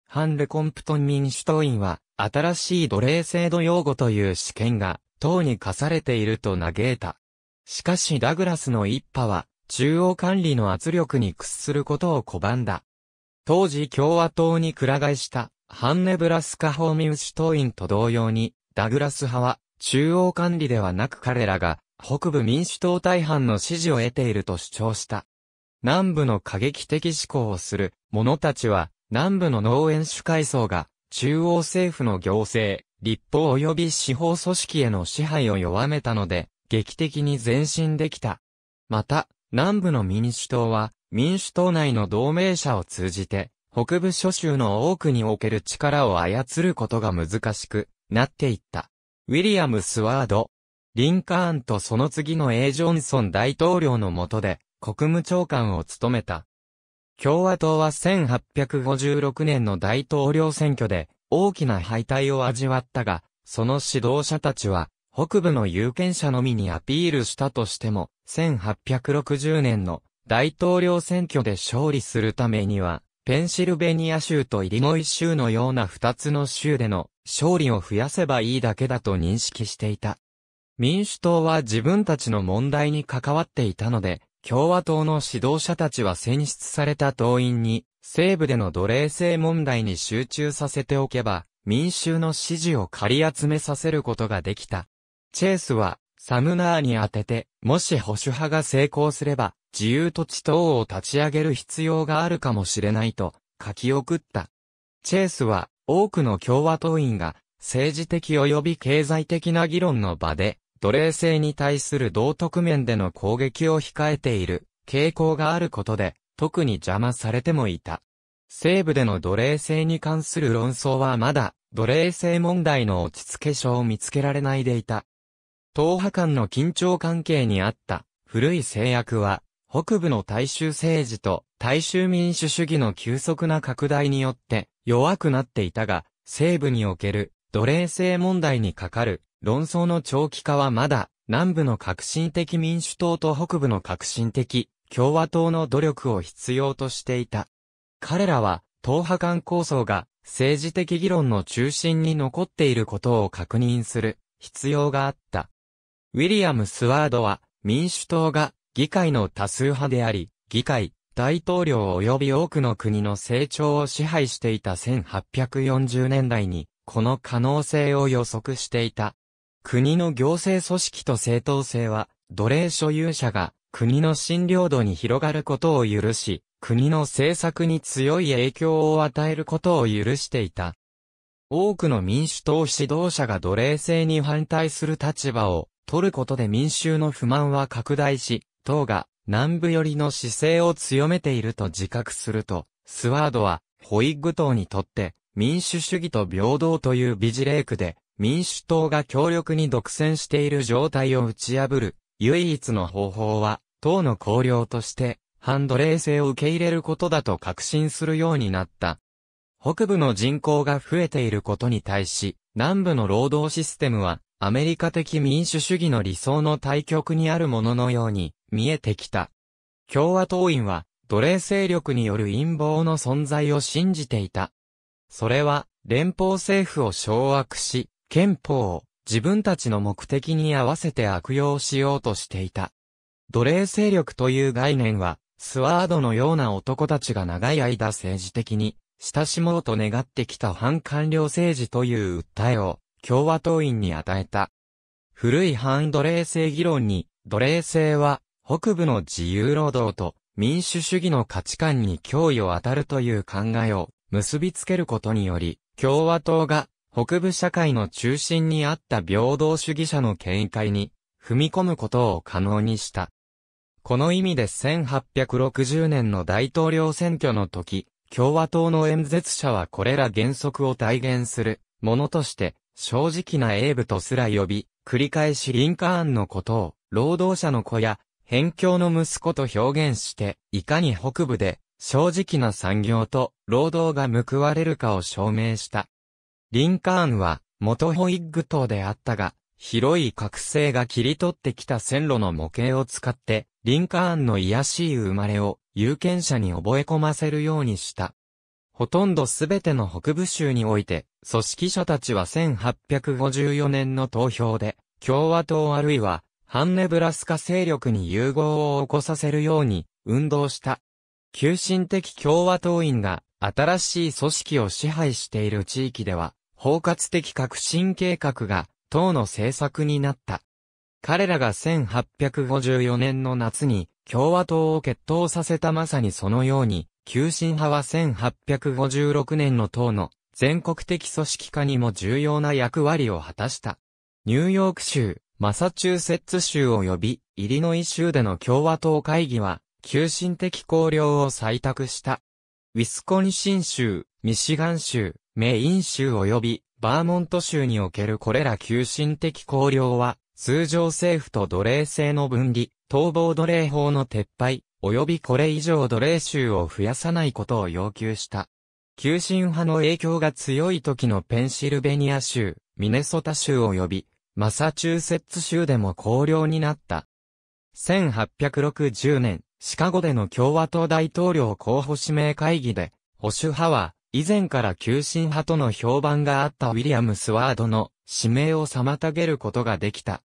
ハンレコンプトン民主党員は、新しい奴隷制度擁護という試験が、党に課されていると嘆いた。しかしダグラスの一派は、中央管理の圧力に屈することを拒んだ。当時共和党に倶替えした、ハンネブラスカホーミ民主党員と同様に、ダグラス派は、中央管理ではなく彼らが、北部民主党大半の支持を得ていると主張した。南部の過激的思考をする者たちは、南部の農園主階層が、中央政府の行政、立法及び司法組織への支配を弱めたので、劇的に前進できた。また、南部の民主党は、民主党内の同盟者を通じて、北部諸州の多くにおける力を操ることが難しくなっていった。ウィリアム・スワード、リンカーンとその次のエイ・ジョンソン大統領の下で、国務長官を務めた。共和党は1856年の大統領選挙で大きな敗退を味わったが、その指導者たちは北部の有権者のみにアピールしたとしても、1860年の大統領選挙で勝利するためには、ペンシルベニア州とイリノイ州のような二つの州での勝利を増やせばいいだけだと認識していた。民主党は自分たちの問題に関わっていたので、共和党の指導者たちは選出された党員に、西部での奴隷制問題に集中させておけば、民衆の支持を借り集めさせることができた。チェースは、サムナーに当てて、もし保守派が成功すれば、自由土地等を立ち上げる必要があるかもしれないと、書き送った。チェースは、多くの共和党員が、政治的及び経済的な議論の場で、奴隷制に対する道徳面での攻撃を控えている傾向があることで、特に邪魔されてもいた。西部での奴隷制に関する論争はまだ、奴隷制問題の落ち着け書を見つけられないでいた。党派間の緊張関係にあった古い制約は、北部の大衆政治と大衆民主主義の急速な拡大によって弱くなっていたが、西部における奴隷制問題にかかる論争の長期化はまだ、南部の革新的民主党と北部の革新的共和党の努力を必要としていた。彼らは、党派間構想が政治的議論の中心に残っていることを確認する必要があった。ウィリアム・スワードは民主党が議会の多数派であり、議会、大統領及び多くの国の成長を支配していた1840年代に、この可能性を予測していた。国の行政組織と正当性は、奴隷所有者が国の診療度に広がることを許し、国の政策に強い影響を与えることを許していた。多くの民主党指導者が奴隷制に反対する立場を取ることで民衆の不満は拡大し、党が南部寄りの姿勢を強めていると自覚すると、スワードはホイッグ党にとって民主主義と平等というビジレークで民主党が強力に独占している状態を打ち破る、唯一の方法は、党の綱領として、反奴隷制を受け入れることだと確信するようになった。北部の人口が増えていることに対し、南部の労働システムは、アメリカ的民主主義の理想の対極にあるもののように、見えてきた。共和党員は、奴隷勢力による陰謀の存在を信じていた。それは、連邦政府を掌握し、憲法を自分たちの目的に合わせて悪用しようとしていた。奴隷勢力という概念は、スワードのような男たちが長い間政治的に親しもうと願ってきた反官僚政治という訴えを共和党員に与えた。古い反奴隷制議論に、奴隷制は北部の自由労働と民主主義の価値観に脅威を当たるという考えを結びつけることにより、共和党が北部社会の中心にあった平等主義者の見解に踏み込むことを可能にした。この意味で1860年の大統領選挙の時、共和党の演説者はこれら原則を体現するものとして、正直な英武とすら呼び、繰り返しリンカーンのことを、労働者の子や、辺境の息子と表現して、いかに北部で、正直な産業と、労働が報われるかを証明した。リンカーンは、元ホイッグ島であったが、広い覚醒が切り取ってきた線路の模型を使って、リンカーンの癒しい生まれを有権者に覚え込ませるようにした。ほとんどすべての北部州において、組織者たちは1854年の投票で、共和党あるいは、ハンネブラスカ勢力に融合を起こさせるように、運動した。急進的共和党員が、新しい組織を支配している地域では、包括的革新計画が党の政策になった。彼らが1854年の夏に共和党を決闘させたまさにそのように、急進派は1856年の党の全国的組織化にも重要な役割を果たした。ニューヨーク州、マサチューセッツ州及びイリノイ州での共和党会議は、急進的綱領を採択した。ウィスコンシン州、ミシガン州、メイン州及びバーモント州におけるこれら急進的綱領は、通常政府と奴隷制の分離、逃亡奴隷法の撤廃、及びこれ以上奴隷州を増やさないことを要求した。急進派の影響が強い時のペンシルベニア州、ミネソタ州及び、マサチューセッツ州でも公領になった。1860年、シカゴでの共和党大統領候補指名会議で、保守派は、以前から急進派との評判があったウィリアムスワードの指名を妨げることができた。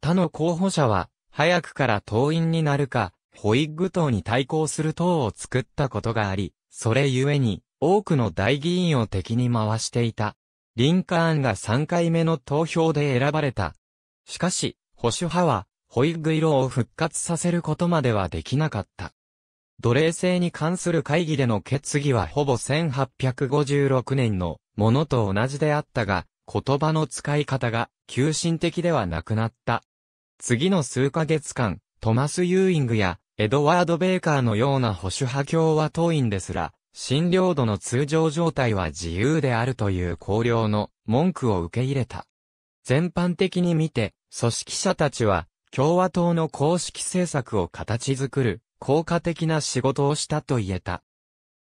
他の候補者は、早くから党員になるか、ホイッグ党に対抗する党を作ったことがあり、それゆえに、多くの大議員を敵に回していた。リンカーンが3回目の投票で選ばれた。しかし、保守派は、ホイッグ色を復活させることまではできなかった。奴隷制に関する会議での決議はほぼ1856年のものと同じであったが、言葉の使い方が急進的ではなくなった。次の数ヶ月間、トマス・ユーイングやエドワード・ベーカーのような保守派共和党員ですら、診療度の通常状態は自由であるという公領の文句を受け入れた。全般的に見て、組織者たちは共和党の公式政策を形作る効果的な仕事をしたと言えた。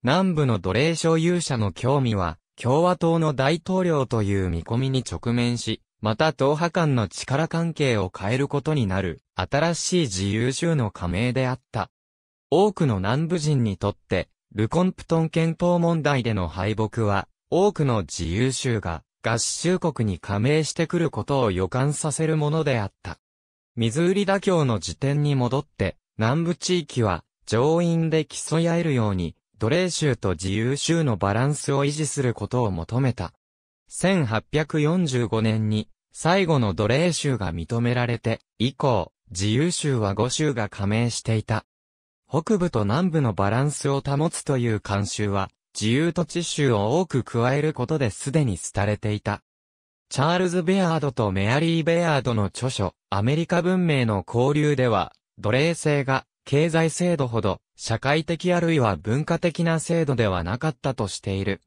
南部の奴隷所有者の興味は、共和党の大統領という見込みに直面し、また党派間の力関係を変えることになる、新しい自由州の加盟であった。多くの南部人にとって、ルコンプトン憲法問題での敗北は、多くの自由州が合衆国に加盟してくることを予感させるものであった。水売妥協の時点に戻って、南部地域は、上院で競い合えるように、奴隷州と自由州のバランスを維持することを求めた。1845年に、最後の奴隷州が認められて、以降、自由州は5州が加盟していた。北部と南部のバランスを保つという慣習は、自由土地州を多く加えることですでに廃れていた。チャールズ・ベアードとメアリー・ベアードの著書、アメリカ文明の交流では、奴隷制が経済制度ほど社会的あるいは文化的な制度ではなかったとしている。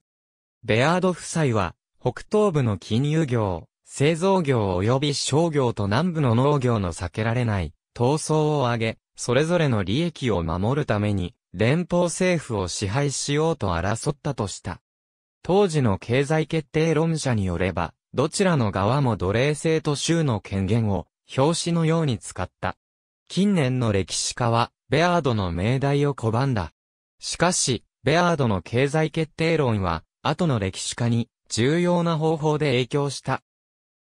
ベアード夫妻は、北東部の金融業、製造業及び商業と南部の農業の避けられない闘争を挙げ、それぞれの利益を守るために、連邦政府を支配しようと争ったとした。当時の経済決定論者によれば、どちらの側も奴隷制と州の権限を表紙のように使った。近年の歴史家は、ベアードの命題を拒んだ。しかし、ベアードの経済決定論は、後の歴史家に重要な方法で影響した。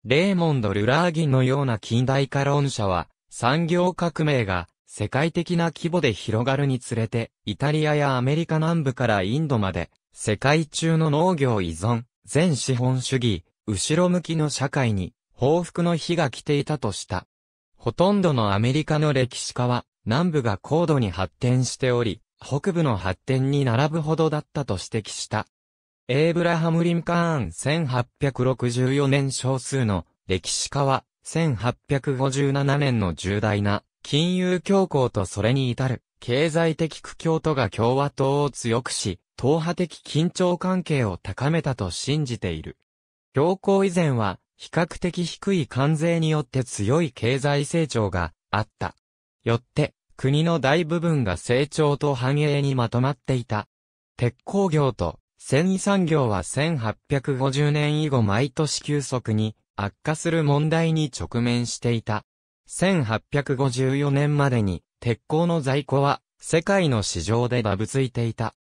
レーモンド・ルラーギンのような近代化論者は、産業革命が世界的な規模で広がるにつれて、イタリアやアメリカ南部からインドまで、世界中の農業依存、全資本主義、後ろ向きの社会に報復の日が来ていたとした。ほとんどのアメリカの歴史家は南部が高度に発展しており、北部の発展に並ぶほどだったと指摘した。エイブラハム・リンカーン1864年少数の歴史家は1857年の重大な金融恐慌とそれに至る経済的苦境とが共和党を強くし、党派的緊張関係を高めたと信じている。恐慌以前は比較的低い関税によって強い経済成長があった。よって、国の大部分が成長と繁栄にまとまっていた。鉄鋼業と繊維産業は1850年以後毎年急速に悪化する問題に直面していた。1854年までに鉄鋼の在庫は世界の市場でダブついていた。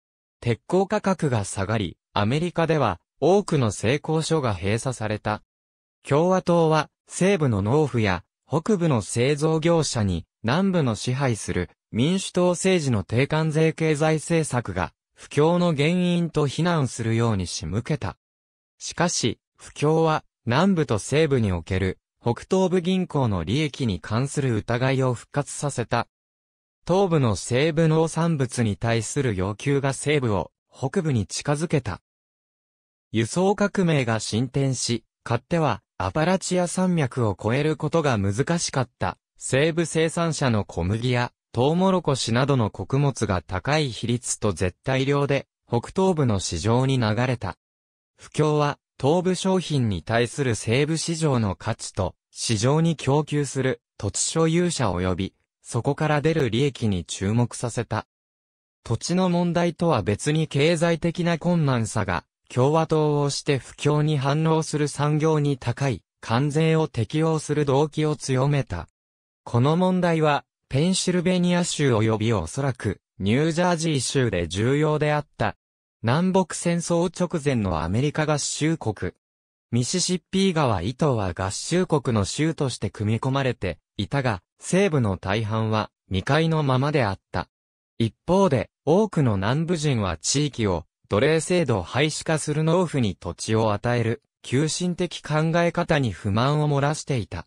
鉄鋼価格が下がり、アメリカでは多くの成功所が閉鎖された。共和党は、西部の農夫や、北部の製造業者に、南部の支配する、民主党政治の低関税経済政策が、不況の原因と非難するように仕向けた。しかし、不況は、南部と西部における、北東部銀行の利益に関する疑いを復活させた。東部の西部農産物に対する要求が西部を北部に近づけた。輸送革命が進展し、買ってはアパラチア山脈を越えることが難しかった西部生産者の小麦やトウモロコシなどの穀物が高い比率と絶対量で北東部の市場に流れた。不況は東部商品に対する西部市場の価値と市場に供給する土地所有者及びそこから出る利益に注目させた。土地の問題とは別に経済的な困難さが共和党をして不況に反応する産業に高い関税を適用する動機を強めた。この問題は、ペンシルベニア州及びおそらく、ニュージャージー州で重要であった。南北戦争直前のアメリカ合衆国。ミシシッピー川伊藤は合衆国の州として組み込まれていたが、西部の大半は未開のままであった。一方で、多くの南部人は地域を奴隷制度を廃止化する農夫に土地を与える、急進的考え方に不満を漏らしていた。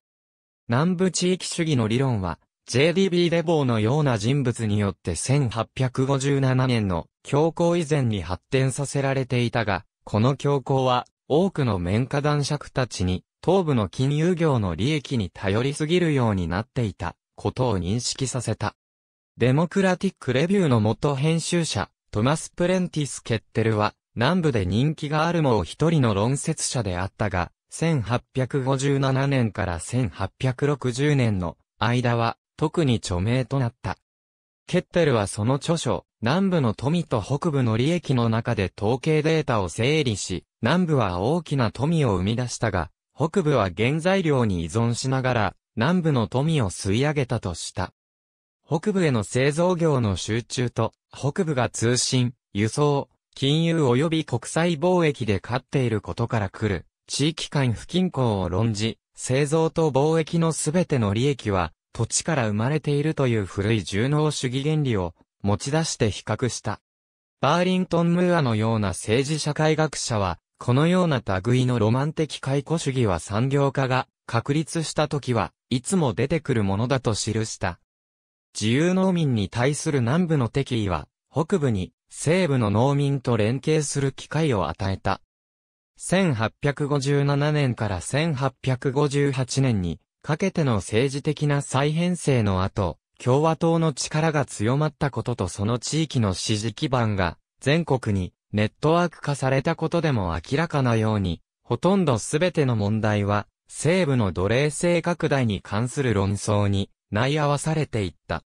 南部地域主義の理論は、JDB レボーのような人物によって1857年の教皇以前に発展させられていたが、この教皇は多くの綿花男爵たちに東部の金融業の利益に頼りすぎるようになっていたことを認識させた。デモクラティックレビューの元編集者、トマス・プレンティス・ケッテルは、南部で人気があるもう一人の論説者であったが、1857年から1860年の間は、特に著名となった。ケッテルはその著書、南部の富と北部の利益の中で統計データを整理し、南部は大きな富を生み出したが、北部は原材料に依存しながら、南部の富を吸い上げたとした。北部への製造業の集中と、北部が通信、輸送、金融及び国際貿易で勝っていることから来る、地域間不均衡を論じ、製造と貿易のすべての利益は、土地から生まれているという古い重能主義原理を持ち出して比較した。バーリントン・ムーアのような政治社会学者は、このような類のロマン的解雇主義は産業化が確立した時はいつも出てくるものだと記した。自由農民に対する南部の敵意は、北部に西部の農民と連携する機会を与えた。1857年から1858年にかけての政治的な再編成の後、共和党の力が強まったこととその地域の支持基盤が全国にネットワーク化されたことでも明らかなように、ほとんどすべての問題は西部の奴隷制拡大に関する論争に内合わされていった。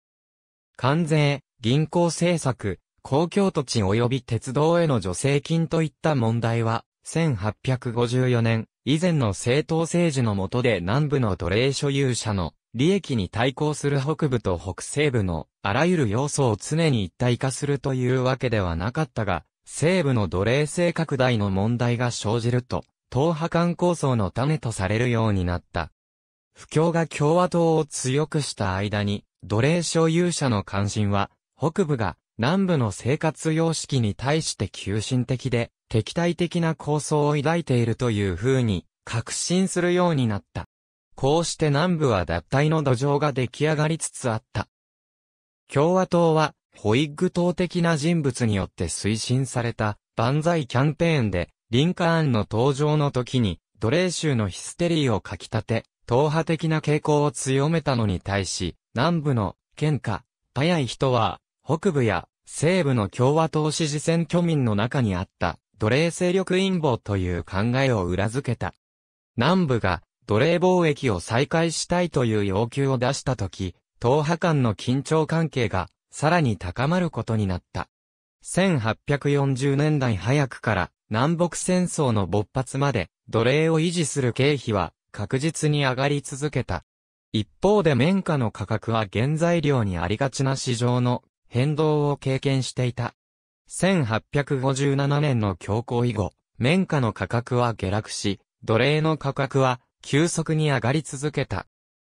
関税、銀行政策、公共土地及び鉄道への助成金といった問題は、1854年、以前の政党政治の下で南部の奴隷所有者の利益に対抗する北部と北西部のあらゆる要素を常に一体化するというわけではなかったが、西部の奴隷制拡大の問題が生じると、党派間構想の種とされるようになった。不況が共和党を強くした間に、奴隷所有者の関心は、北部が南部の生活様式に対して急進的で、敵対的な構想を抱いているという風に、確信するようになった。こうして南部は脱退の土壌が出来上がりつつあった。共和党は、ホイッグ党的な人物によって推進された、万歳キャンペーンで、リンカーンの登場の時に、奴隷州のヒステリーをかき立て、党派的な傾向を強めたのに対し、南部の県下、早い人は、北部や西部の共和党支持選挙民の中にあった奴隷勢力陰謀という考えを裏付けた。南部が奴隷貿易を再開したいという要求を出したとき、党派間の緊張関係がさらに高まることになった。1840年代早くから南北戦争の勃発まで奴隷を維持する経費は確実に上がり続けた。一方で綿花の価格は原材料にありがちな市場の変動を経験していた。1857年の恐慌以後、綿花の価格は下落し、奴隷の価格は急速に上がり続けた。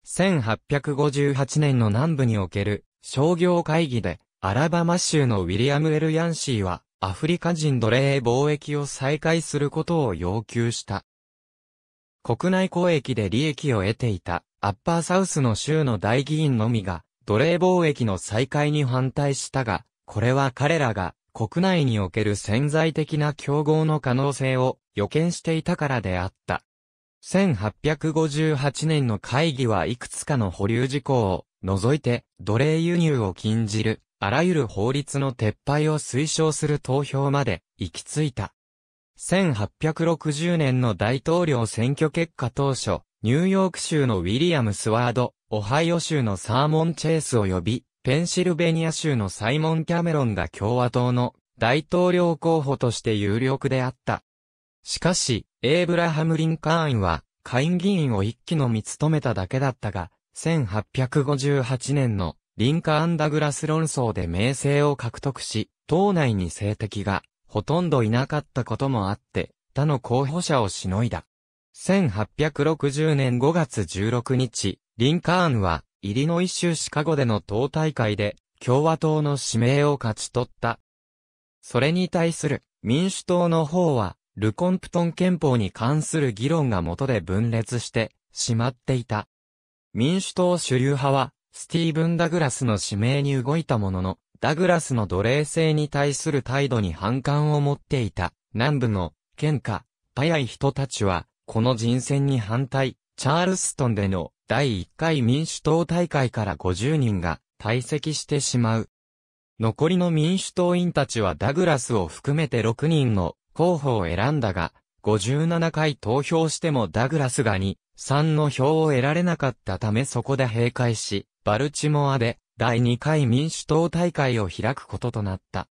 1858年の南部における商業会議で、アラバマ州のウィリアム・エル・ヤンシーは、アフリカ人奴隷貿易を再開することを要求した。国内交易で利益を得ていたアッパーサウスの州の大議員のみが奴隷貿易の再開に反対したが、これは彼らが国内における潜在的な競合の可能性を予見していたからであった。1858年の会議はいくつかの保留事項を除いて奴隷輸入を禁じるあらゆる法律の撤廃を推奨する投票まで行き着いた。1860年の大統領選挙結果当初、ニューヨーク州のウィリアム・スワード、オハイオ州のサーモン・チェイス及び、ペンシルベニア州のサイモン・キャメロンが共和党の大統領候補として有力であった。しかし、エイブラハム・リンカーンは、下院議員を一期のみ務めただけだったが、1858年のリンカーン・ダグラス論争で名声を獲得し、党内に政敵がほとんどいなかったこともあって、他の候補者をしのいだ。1860年5月16日、リンカーンは、イリノイ州シカゴでの党大会で、共和党の指名を勝ち取った。それに対する民主党の方は、ルコンプトン憲法に関する議論が元で分裂してしまっていた。民主党主流派は、スティーブン・ダグラスの指名に動いたものの、ダグラスの奴隷制に対する態度に反感を持っていた、南部の、県下、パヤ人たちは、この人選に反対、チャールストンでの第1回民主党大会から50人が退席してしまう。残りの民主党員たちはダグラスを含めて6人の候補を選んだが、57回投票してもダグラスが2、3の票を得られなかったためそこで閉会し、バルチモアで第2回民主党大会を開くこととなった。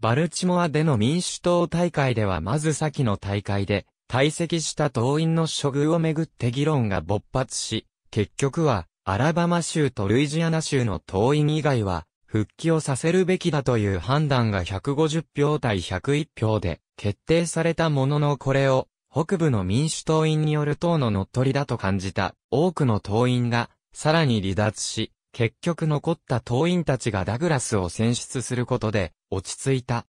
バルチモアでの民主党大会ではまず先の大会で、退席した党員の処遇をめぐって議論が勃発し、結局は、アラバマ州とルイジアナ州の党員以外は、復帰をさせるべきだという判断が150票対101票で決定されたもののこれを北部の民主党員による党の乗っ取りだと感じた多くの党員がさらに離脱し結局残った党員たちがダグラスを選出することで、落ち着いた。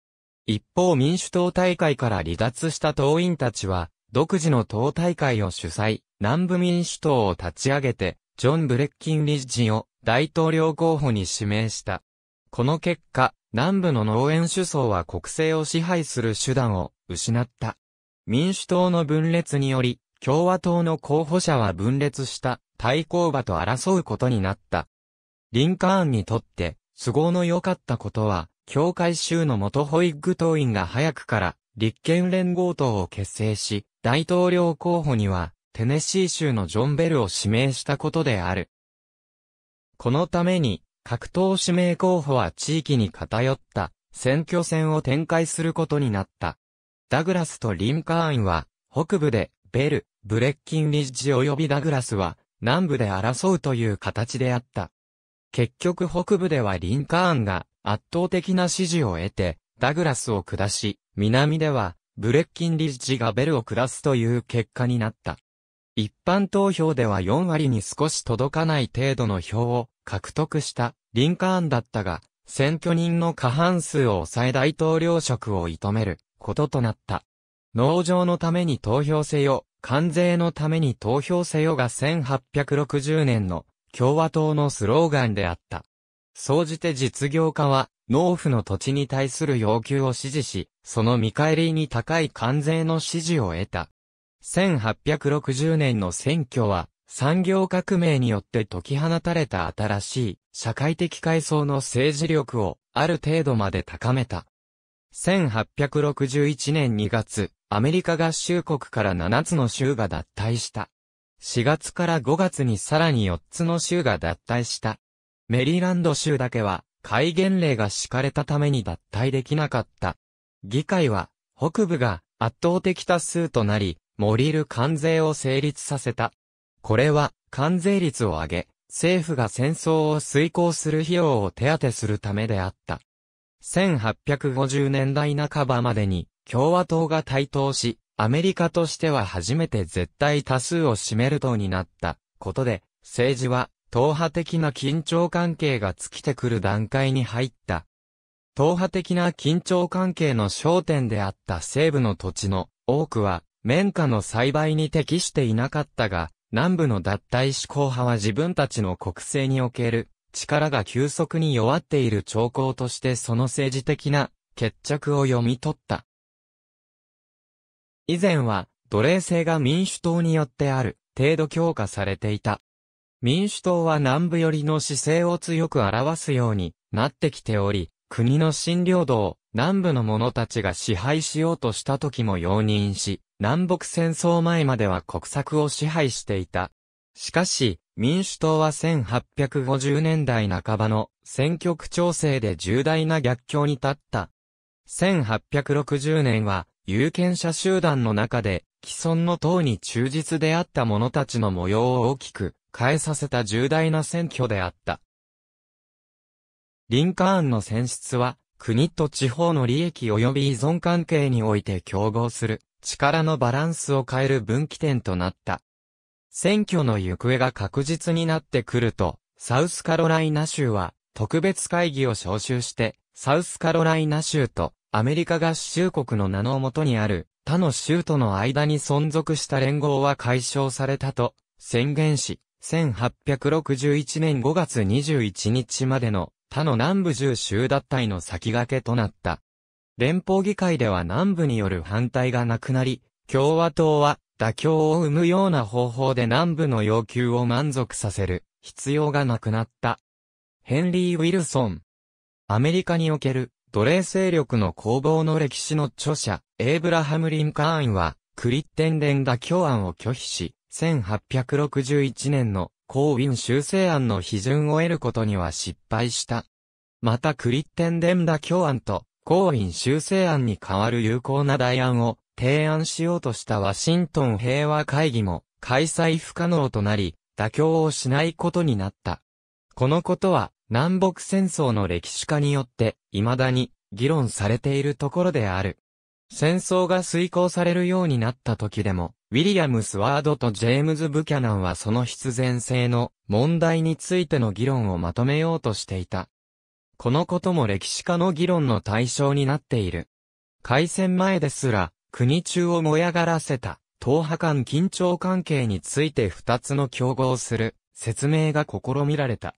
一方民主党大会から離脱した党員たちは、独自の党大会を主催、南部民主党を立ち上げて、ジョン・ブレッキン理事を大統領候補に指名した。この結果、南部の農園主相は国政を支配する手段を失った。民主党の分裂により、共和党の候補者は分裂した対抗馬と争うことになった。リンカーンにとって、都合の良かったことは、教会州の元ホイッグ党員が早くから、立憲連合党を結成し、大統領候補には、テネシー州のジョン・ベルを指名したことである。このために、各党指名候補は地域に偏った、選挙戦を展開することになった。ダグラスとリンカーンは、北部で、ベル、ブレッキンリッジ及びダグラスは、南部で争うという形であった。結局北部ではリンカーンが圧倒的な支持を得て、ダグラスを下し、南ではブレッキンリッジがベルを下すという結果になった。一般投票では4割に少し届かない程度の票を獲得したリンカーンだったが、選挙人の過半数を抑え大統領職を射止めることとなった。農場のために投票せよ、関税のために投票せよが1860年の共和党のスローガンであった。総じて実業家は、農夫の土地に対する要求を支持し、その見返りに高い関税の支持を得た。1860年の選挙は、産業革命によって解き放たれた新しい社会的階層の政治力をある程度まで高めた。1861年2月、アメリカ合衆国から7つの州が脱退した。4月から5月にさらに4つの州が脱退した。メリーランド州だけは、戒厳令が敷かれたために脱退できなかった。議会は、北部が圧倒的多数となり、モリル関税を成立させた。これは、関税率を上げ、政府が戦争を遂行する費用を手当てするためであった。1850年代半ばまでに共和党が台頭し、アメリカとしては初めて絶対多数を占める党になったことで、政治は党派的な緊張関係が尽きてくる段階に入った。党派的な緊張関係の焦点であった西部の土地の多くは、綿花の栽培に適していなかったが、南部の脱退志向派は自分たちの国政における力が急速に弱っている兆候としてその政治的な決着を読み取った。以前は、奴隷制が民主党によってある程度強化されていた。民主党は南部寄りの姿勢を強く表すようになってきており、国の新領土を南部の者たちが支配しようとした時も容認し、南北戦争前までは国策を支配していた。しかし、民主党は1850年代半ばの選挙区調整で重大な逆境に立った。1860年は有権者集団の中で、既存の党に忠実であった者たちの模様を大きく変えさせた重大な選挙であった。リンカーンの選出は、国と地方の利益及び依存関係において競合する力のバランスを変える分岐点となった。選挙の行方が確実になってくると、サウスカロライナ州は特別会議を招集して、サウスカロライナ州とアメリカ合衆国の名のもとにある他の州との間に存続した連合は解消されたと宣言し、1861年5月21日までの他の南部10州脱退の先駆けとなった。連邦議会では南部による反対がなくなり、共和党は妥協を生むような方法で南部の要求を満足させる必要がなくなった。ヘンリー・ウィルソン。アメリカにおける奴隷勢力の攻防の歴史の著者、エイブラハム・リンカーンは、クリッテンンダ教案を拒否し、1861年の公ウィン修正案の批准を得ることには失敗した。またクリッテンンダ教案と公ウィン修正案に代わる有効な代案を提案しようとしたワシントン平和会議も開催不可能となり、妥協をしないことになった。このことは、南北戦争の歴史化によって、未だに議論されているところである。戦争が遂行されるようになった時でも、ウィリアム・スワードとジェームズ・ブキャナンはその必然性の問題についての議論をまとめようとしていた。このことも歴史家の議論の対象になっている。開戦前ですら、国中を燃やがらせた、党派間緊張関係について二つの競合する、説明が試みられた。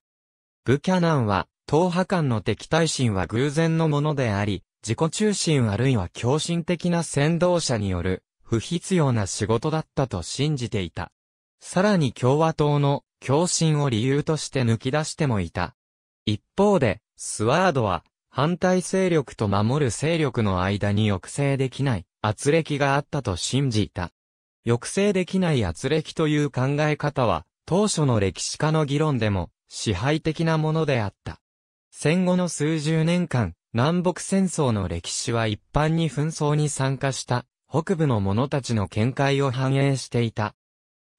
ブキャナンは、党派間の敵対心は偶然のものであり、自己中心あるいは狂信的な先導者による、不必要な仕事だったと信じていた。さらに共和党の狂信を理由として抜き出してもいた。一方で、スワードは、反対勢力と守る勢力の間に抑制できない、圧力があったと信じた。抑制できない圧力という考え方は、当初の歴史家の議論でも、支配的なものであった。戦後の数十年間、南北戦争の歴史は一般に紛争に参加した北部の者たちの見解を反映していた。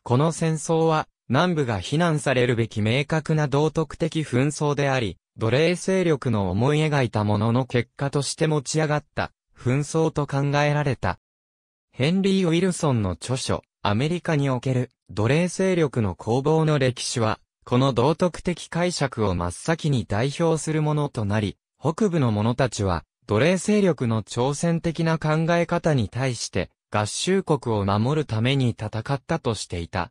この戦争は南部が非難されるべき明確な道徳的紛争であり、奴隷勢力の思い描いたものの結果として持ち上がった紛争と考えられた。ヘンリー・ウィルソンの著書、アメリカにおける奴隷勢力の攻防の歴史は、この道徳的解釈を真っ先に代表するものとなり、北部の者たちは、奴隷勢力の挑戦的な考え方に対して、合衆国を守るために戦ったとしていた。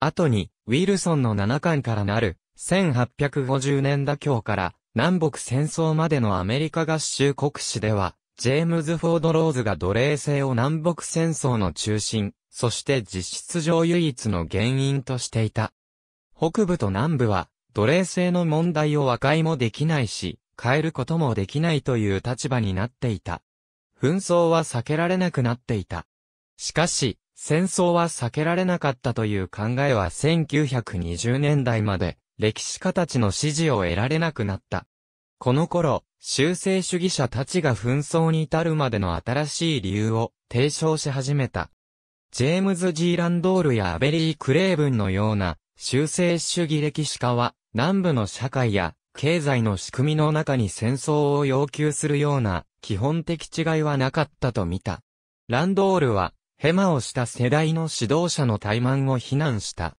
後に、ウィルソンの七巻からなる、1850年妥協から南北戦争までのアメリカ合衆国史では、ジェームズ・フォード・ローズが奴隷制を南北戦争の中心、そして実質上唯一の原因としていた。北部と南部は、奴隷制の問題を和解もできないし、変えることもできないという立場になっていた。紛争は避けられなくなっていた。しかし、戦争は避けられなかったという考えは1920年代まで歴史家たちの支持を得られなくなった。この頃、修正主義者たちが紛争に至るまでの新しい理由を提唱し始めた。ジェームズ・ジーランドールやアベリー・クレーブンのような修正主義歴史家は、南部の社会や経済の仕組みの中に戦争を要求するような基本的違いはなかったと見た。ランドールは、ヘマをした世代の指導者の怠慢を非難した。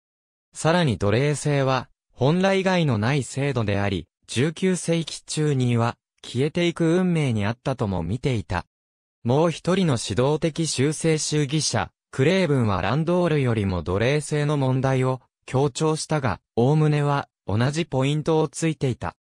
さらに奴隷制は、本来以外のない制度であり、19世紀中には、消えていく運命にあったとも見ていた。もう一人の指導的修正主義者、クレーブンはランドールよりも奴隷制の問題を強調したが、おおむねは同じポイントをついていた。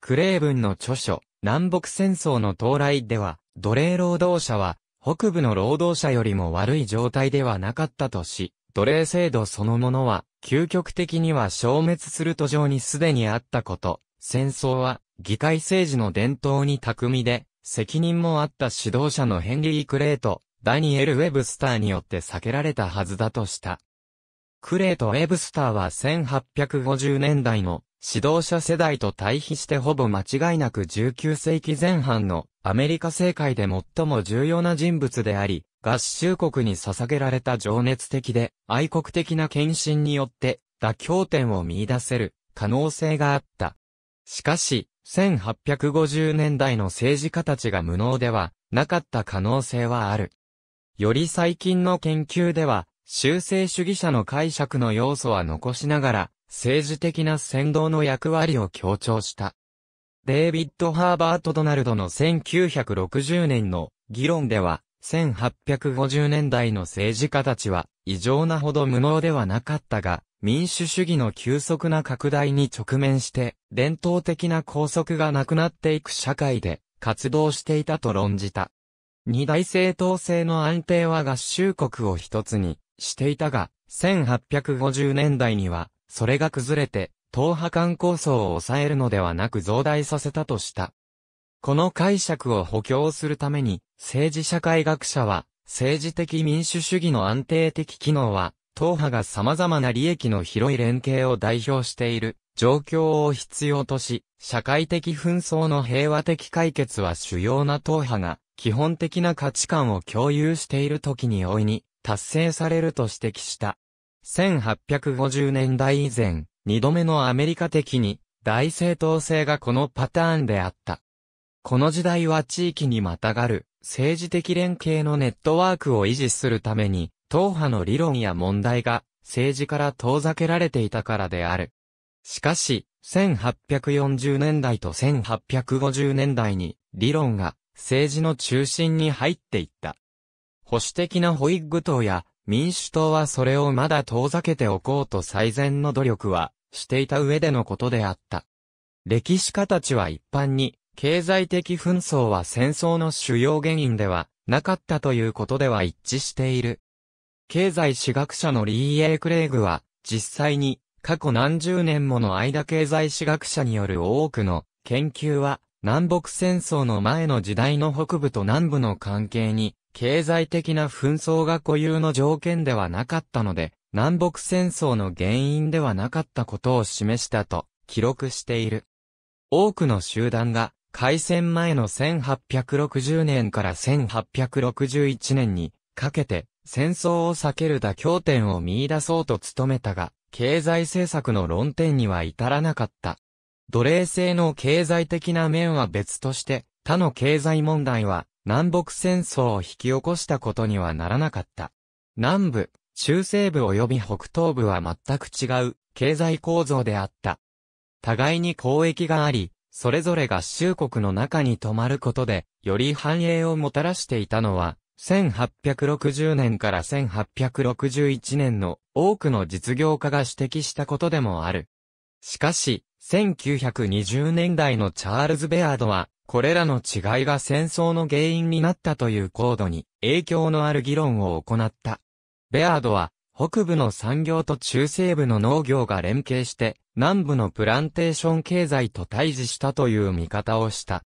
クレーブンの著書、南北戦争の到来では、奴隷労働者は、北部の労働者よりも悪い状態ではなかったとし、奴隷制度そのものは、究極的には消滅する途上にすでにあったこと、戦争は、議会政治の伝統に巧みで、責任もあった指導者のヘンリー・クレート、ダニエル・ウェブスターによって避けられたはずだとした。クレーとエブスターは1850年代の指導者世代と対比してほぼ間違いなく19世紀前半のアメリカ政界で最も重要な人物であり、合衆国に捧げられた情熱的で愛国的な献身によって妥協点を見出せる可能性があった。しかし、1850年代の政治家たちが無能ではなかった可能性はある。より最近の研究では、修正主義者の解釈の要素は残しながら、政治的な先導の役割を強調した。デイビッド・ハーバート・ドナルドの1960年の議論では、1850年代の政治家たちは異常なほど無能ではなかったが、民主主義の急速な拡大に直面して、伝統的な拘束がなくなっていく社会で活動していたと論じた。二大政党制の安定は合衆国を一つに、していたが、1850年代には、それが崩れて、党派間構想を抑えるのではなく増大させたとした。この解釈を補強するために、政治社会学者は、政治的民主主義の安定的機能は、党派が様々な利益の広い連携を代表している状況を必要とし、社会的紛争の平和的解決は主要な党派が基本的な価値観を共有している時に大いに達成されると指摘した。1850年代以前、二度目のアメリカ的に、大正当性がこのパターンであった。この時代は地域にまたがる政治的連携のネットワークを維持するために、党派の理論や問題が政治から遠ざけられていたからである。しかし、1840年代と1850年代に理論が政治の中心に入っていった。保守的なホイッグ党や民主党はそれをまだ遠ざけておこうと最善の努力はしていた上でのことであった。歴史家たちは一般に経済的紛争は戦争の主要原因ではなかったということでは一致している。経済史学者のリー・エイ・クレイグは実際に過去何十年もの間経済史学者による多くの研究は南北戦争の前の時代の北部と南部の関係に経済的な紛争が固有の条件ではなかったので、南北戦争の原因ではなかったことを示したと記録している。多くの集団が開戦前の1860年から1861年にかけて戦争を避ける妥協点を見出そうと努めたが、経済政策の論点には至らなかった。奴隷制の経済的な面は別として、他の経済問題は南北戦争を引き起こしたことにはならなかった。南部、中西部及び北東部は全く違う経済構造であった。互いに交易があり、それぞれ合衆国の中に泊まることで、より繁栄をもたらしていたのは、1860年から1861年の多くの実業家が指摘したことでもある。しかし、1920年代のチャールズ・ベアードは、これらの違いが戦争の原因になったという高度に影響のある議論を行った。ベアードは、北部の産業と中西部の農業が連携して、南部のプランテーション経済と対峙したという見方をした。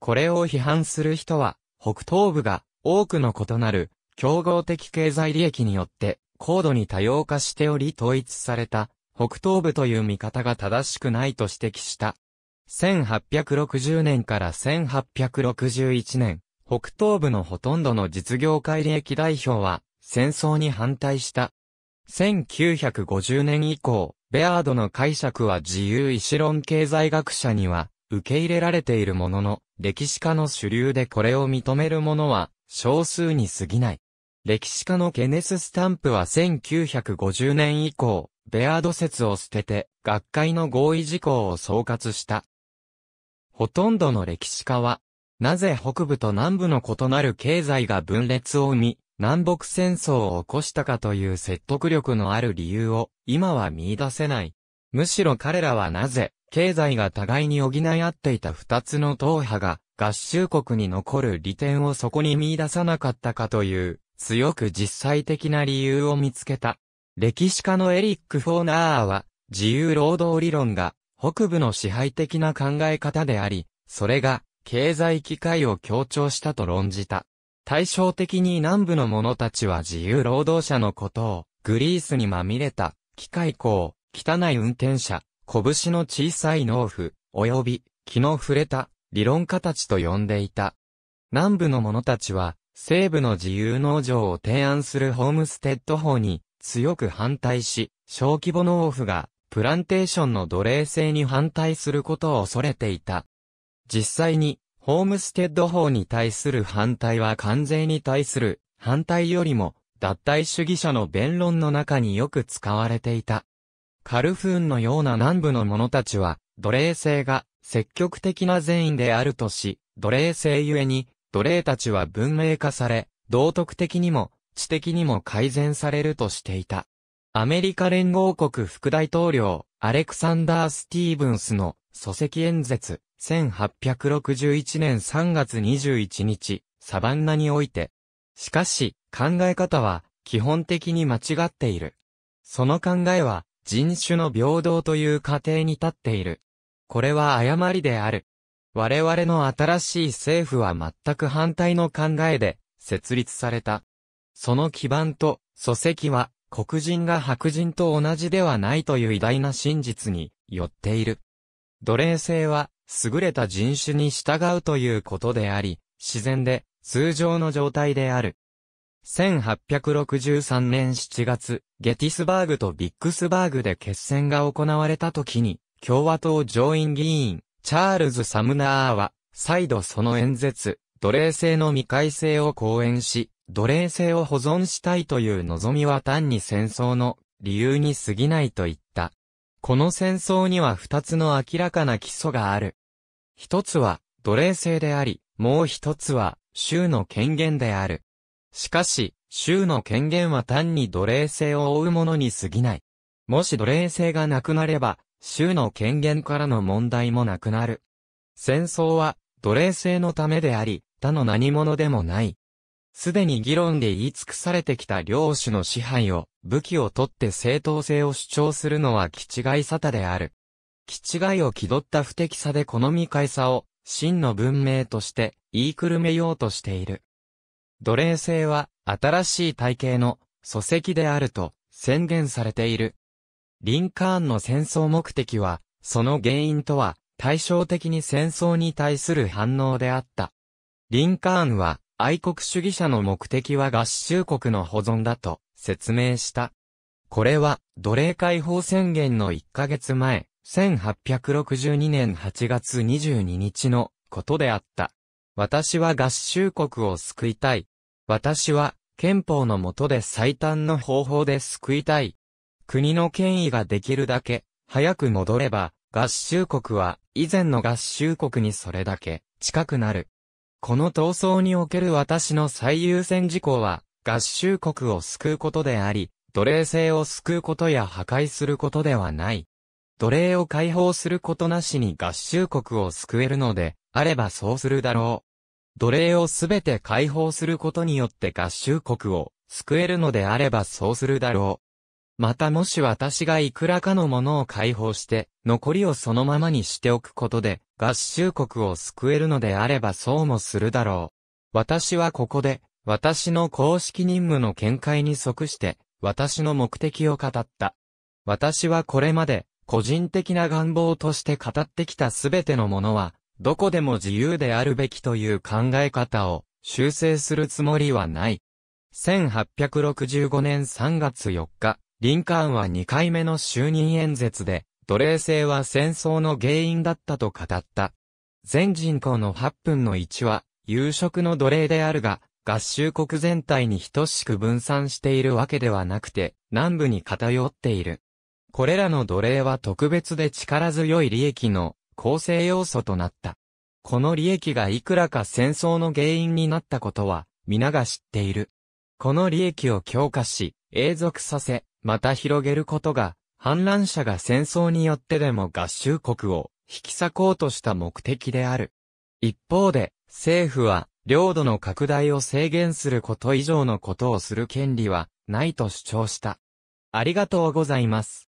これを批判する人は、北東部が多くの異なる競合的経済利益によって高度に多様化しており統一された北東部という見方が正しくないと指摘した。1860年から1861年、北東部のほとんどの実業界利益代表は戦争に反対した。1950年以降、ベアードの解釈は自由意志論経済学者には受け入れられているものの、歴史家の主流でこれを認める者は少数に過ぎない。歴史家のケネス・スタンプは1950年以降、ベアード説を捨てて、学会の合意事項を総括した。ほとんどの歴史家は、なぜ北部と南部の異なる経済が分裂を生み、南北戦争を起こしたかという説得力のある理由を今は見出せない。むしろ彼らはなぜ、経済が互いに補い合っていた二つの党派が合衆国に残る利点をそこに見出さなかったかという強く実際的な理由を見つけた。歴史家のエリック・フォーナーは自由労働理論が北部の支配的な考え方であり、それが経済機会を強調したと論じた。対照的に南部の者たちは自由労働者のことを、グリースにまみれた、機械工、汚い運転者、拳の小さい農夫、及び、気の触れた、理論家たちと呼んでいた。南部の者たちは、西部の自由農場を提案するホームステッド法に、強く反対し、小規模農夫がプランテーションの奴隷制に反対することを恐れていた。実際に、ホームステッド法に対する反対は関税に対する反対よりも、脱退主義者の弁論の中によく使われていた。カルフーンのような南部の者たちは、奴隷制が積極的な善意であるとし、奴隷制ゆえに、奴隷たちは文明化され、道徳的にも、知的にも改善されるとしていた。アメリカ連合国副大統領、アレクサンダー・スティーブンスの礎石演説、1861年3月21日、サバンナにおいて。しかし、考え方は、基本的に間違っている。その考えは、人種の平等という過程に立っている。これは誤りである。我々の新しい政府は全く反対の考えで、設立された。その基盤と、礎石は、黒人が白人と同じではないという偉大な真実によっている。奴隷制は、優れた人種に従うということであり、自然で、通常の状態である。1863年7月、ゲティスバーグとビックスバーグで決戦が行われた時に、共和党上院議員、チャールズ・サムナーは、再度その演説、奴隷制の未改正を講演し、奴隷制を保存したいという望みは単に戦争の理由に過ぎないと言った。この戦争には二つの明らかな基礎がある。一つは奴隷制であり、もう一つは州の権限である。しかし、州の権限は単に奴隷制を負うものに過ぎない。もし奴隷制がなくなれば、州の権限からの問題もなくなる。戦争は奴隷制のためであり、他の何者でもない。すでに議論で言い尽くされてきた領主の支配を、武器を取って正当性を主張するのは気違い沙汰である。気違いを気取った不適さでこの未開さを、真の文明として、言いくるめようとしている。奴隷制は、新しい体系の、礎石であると、宣言されている。リンカーンの戦争目的は、その原因とは、対照的に戦争に対する反応であった。リンカーンは、愛国主義者の目的は合衆国の保存だと説明した。これは奴隷解放宣言の1ヶ月前、1862年8月22日のことであった。私は合衆国を救いたい。私は憲法の下で最短の方法で救いたい。国の権威ができるだけ早く戻れば合衆国は以前の合衆国にそれだけ近くなる。この闘争における私の最優先事項は、合衆国を救うことであり、奴隷制を救うことや破壊することではない。奴隷を解放することなしに合衆国を救えるので、あればそうするだろう。奴隷をすべて解放することによって合衆国を救えるのであればそうするだろう。またもし私がいくらかのものを解放して、残りをそのままにしておくことで、合衆国を救えるのであればそうもするだろう。私はここで、私の公式任務の見解に即して、私の目的を語った。私はこれまで、個人的な願望として語ってきたすべてのものは、どこでも自由であるべきという考え方を修正するつもりはない。1865年3月4日、リンカーンは2回目の就任演説で、奴隷制は戦争の原因だったと語った。全人口の8分の1は、夕食の奴隷であるが、合衆国全体に等しく分散しているわけではなくて、南部に偏っている。これらの奴隷は特別で力強い利益の構成要素となった。この利益がいくらか戦争の原因になったことは、皆が知っている。この利益を強化し、永続させ、また広げることが、反乱者が戦争によってでも合衆国を引き裂こうとした目的である。一方で、政府は、領土の拡大を制限すること以上のことをする権利は、ないと主張した。ありがとうございます。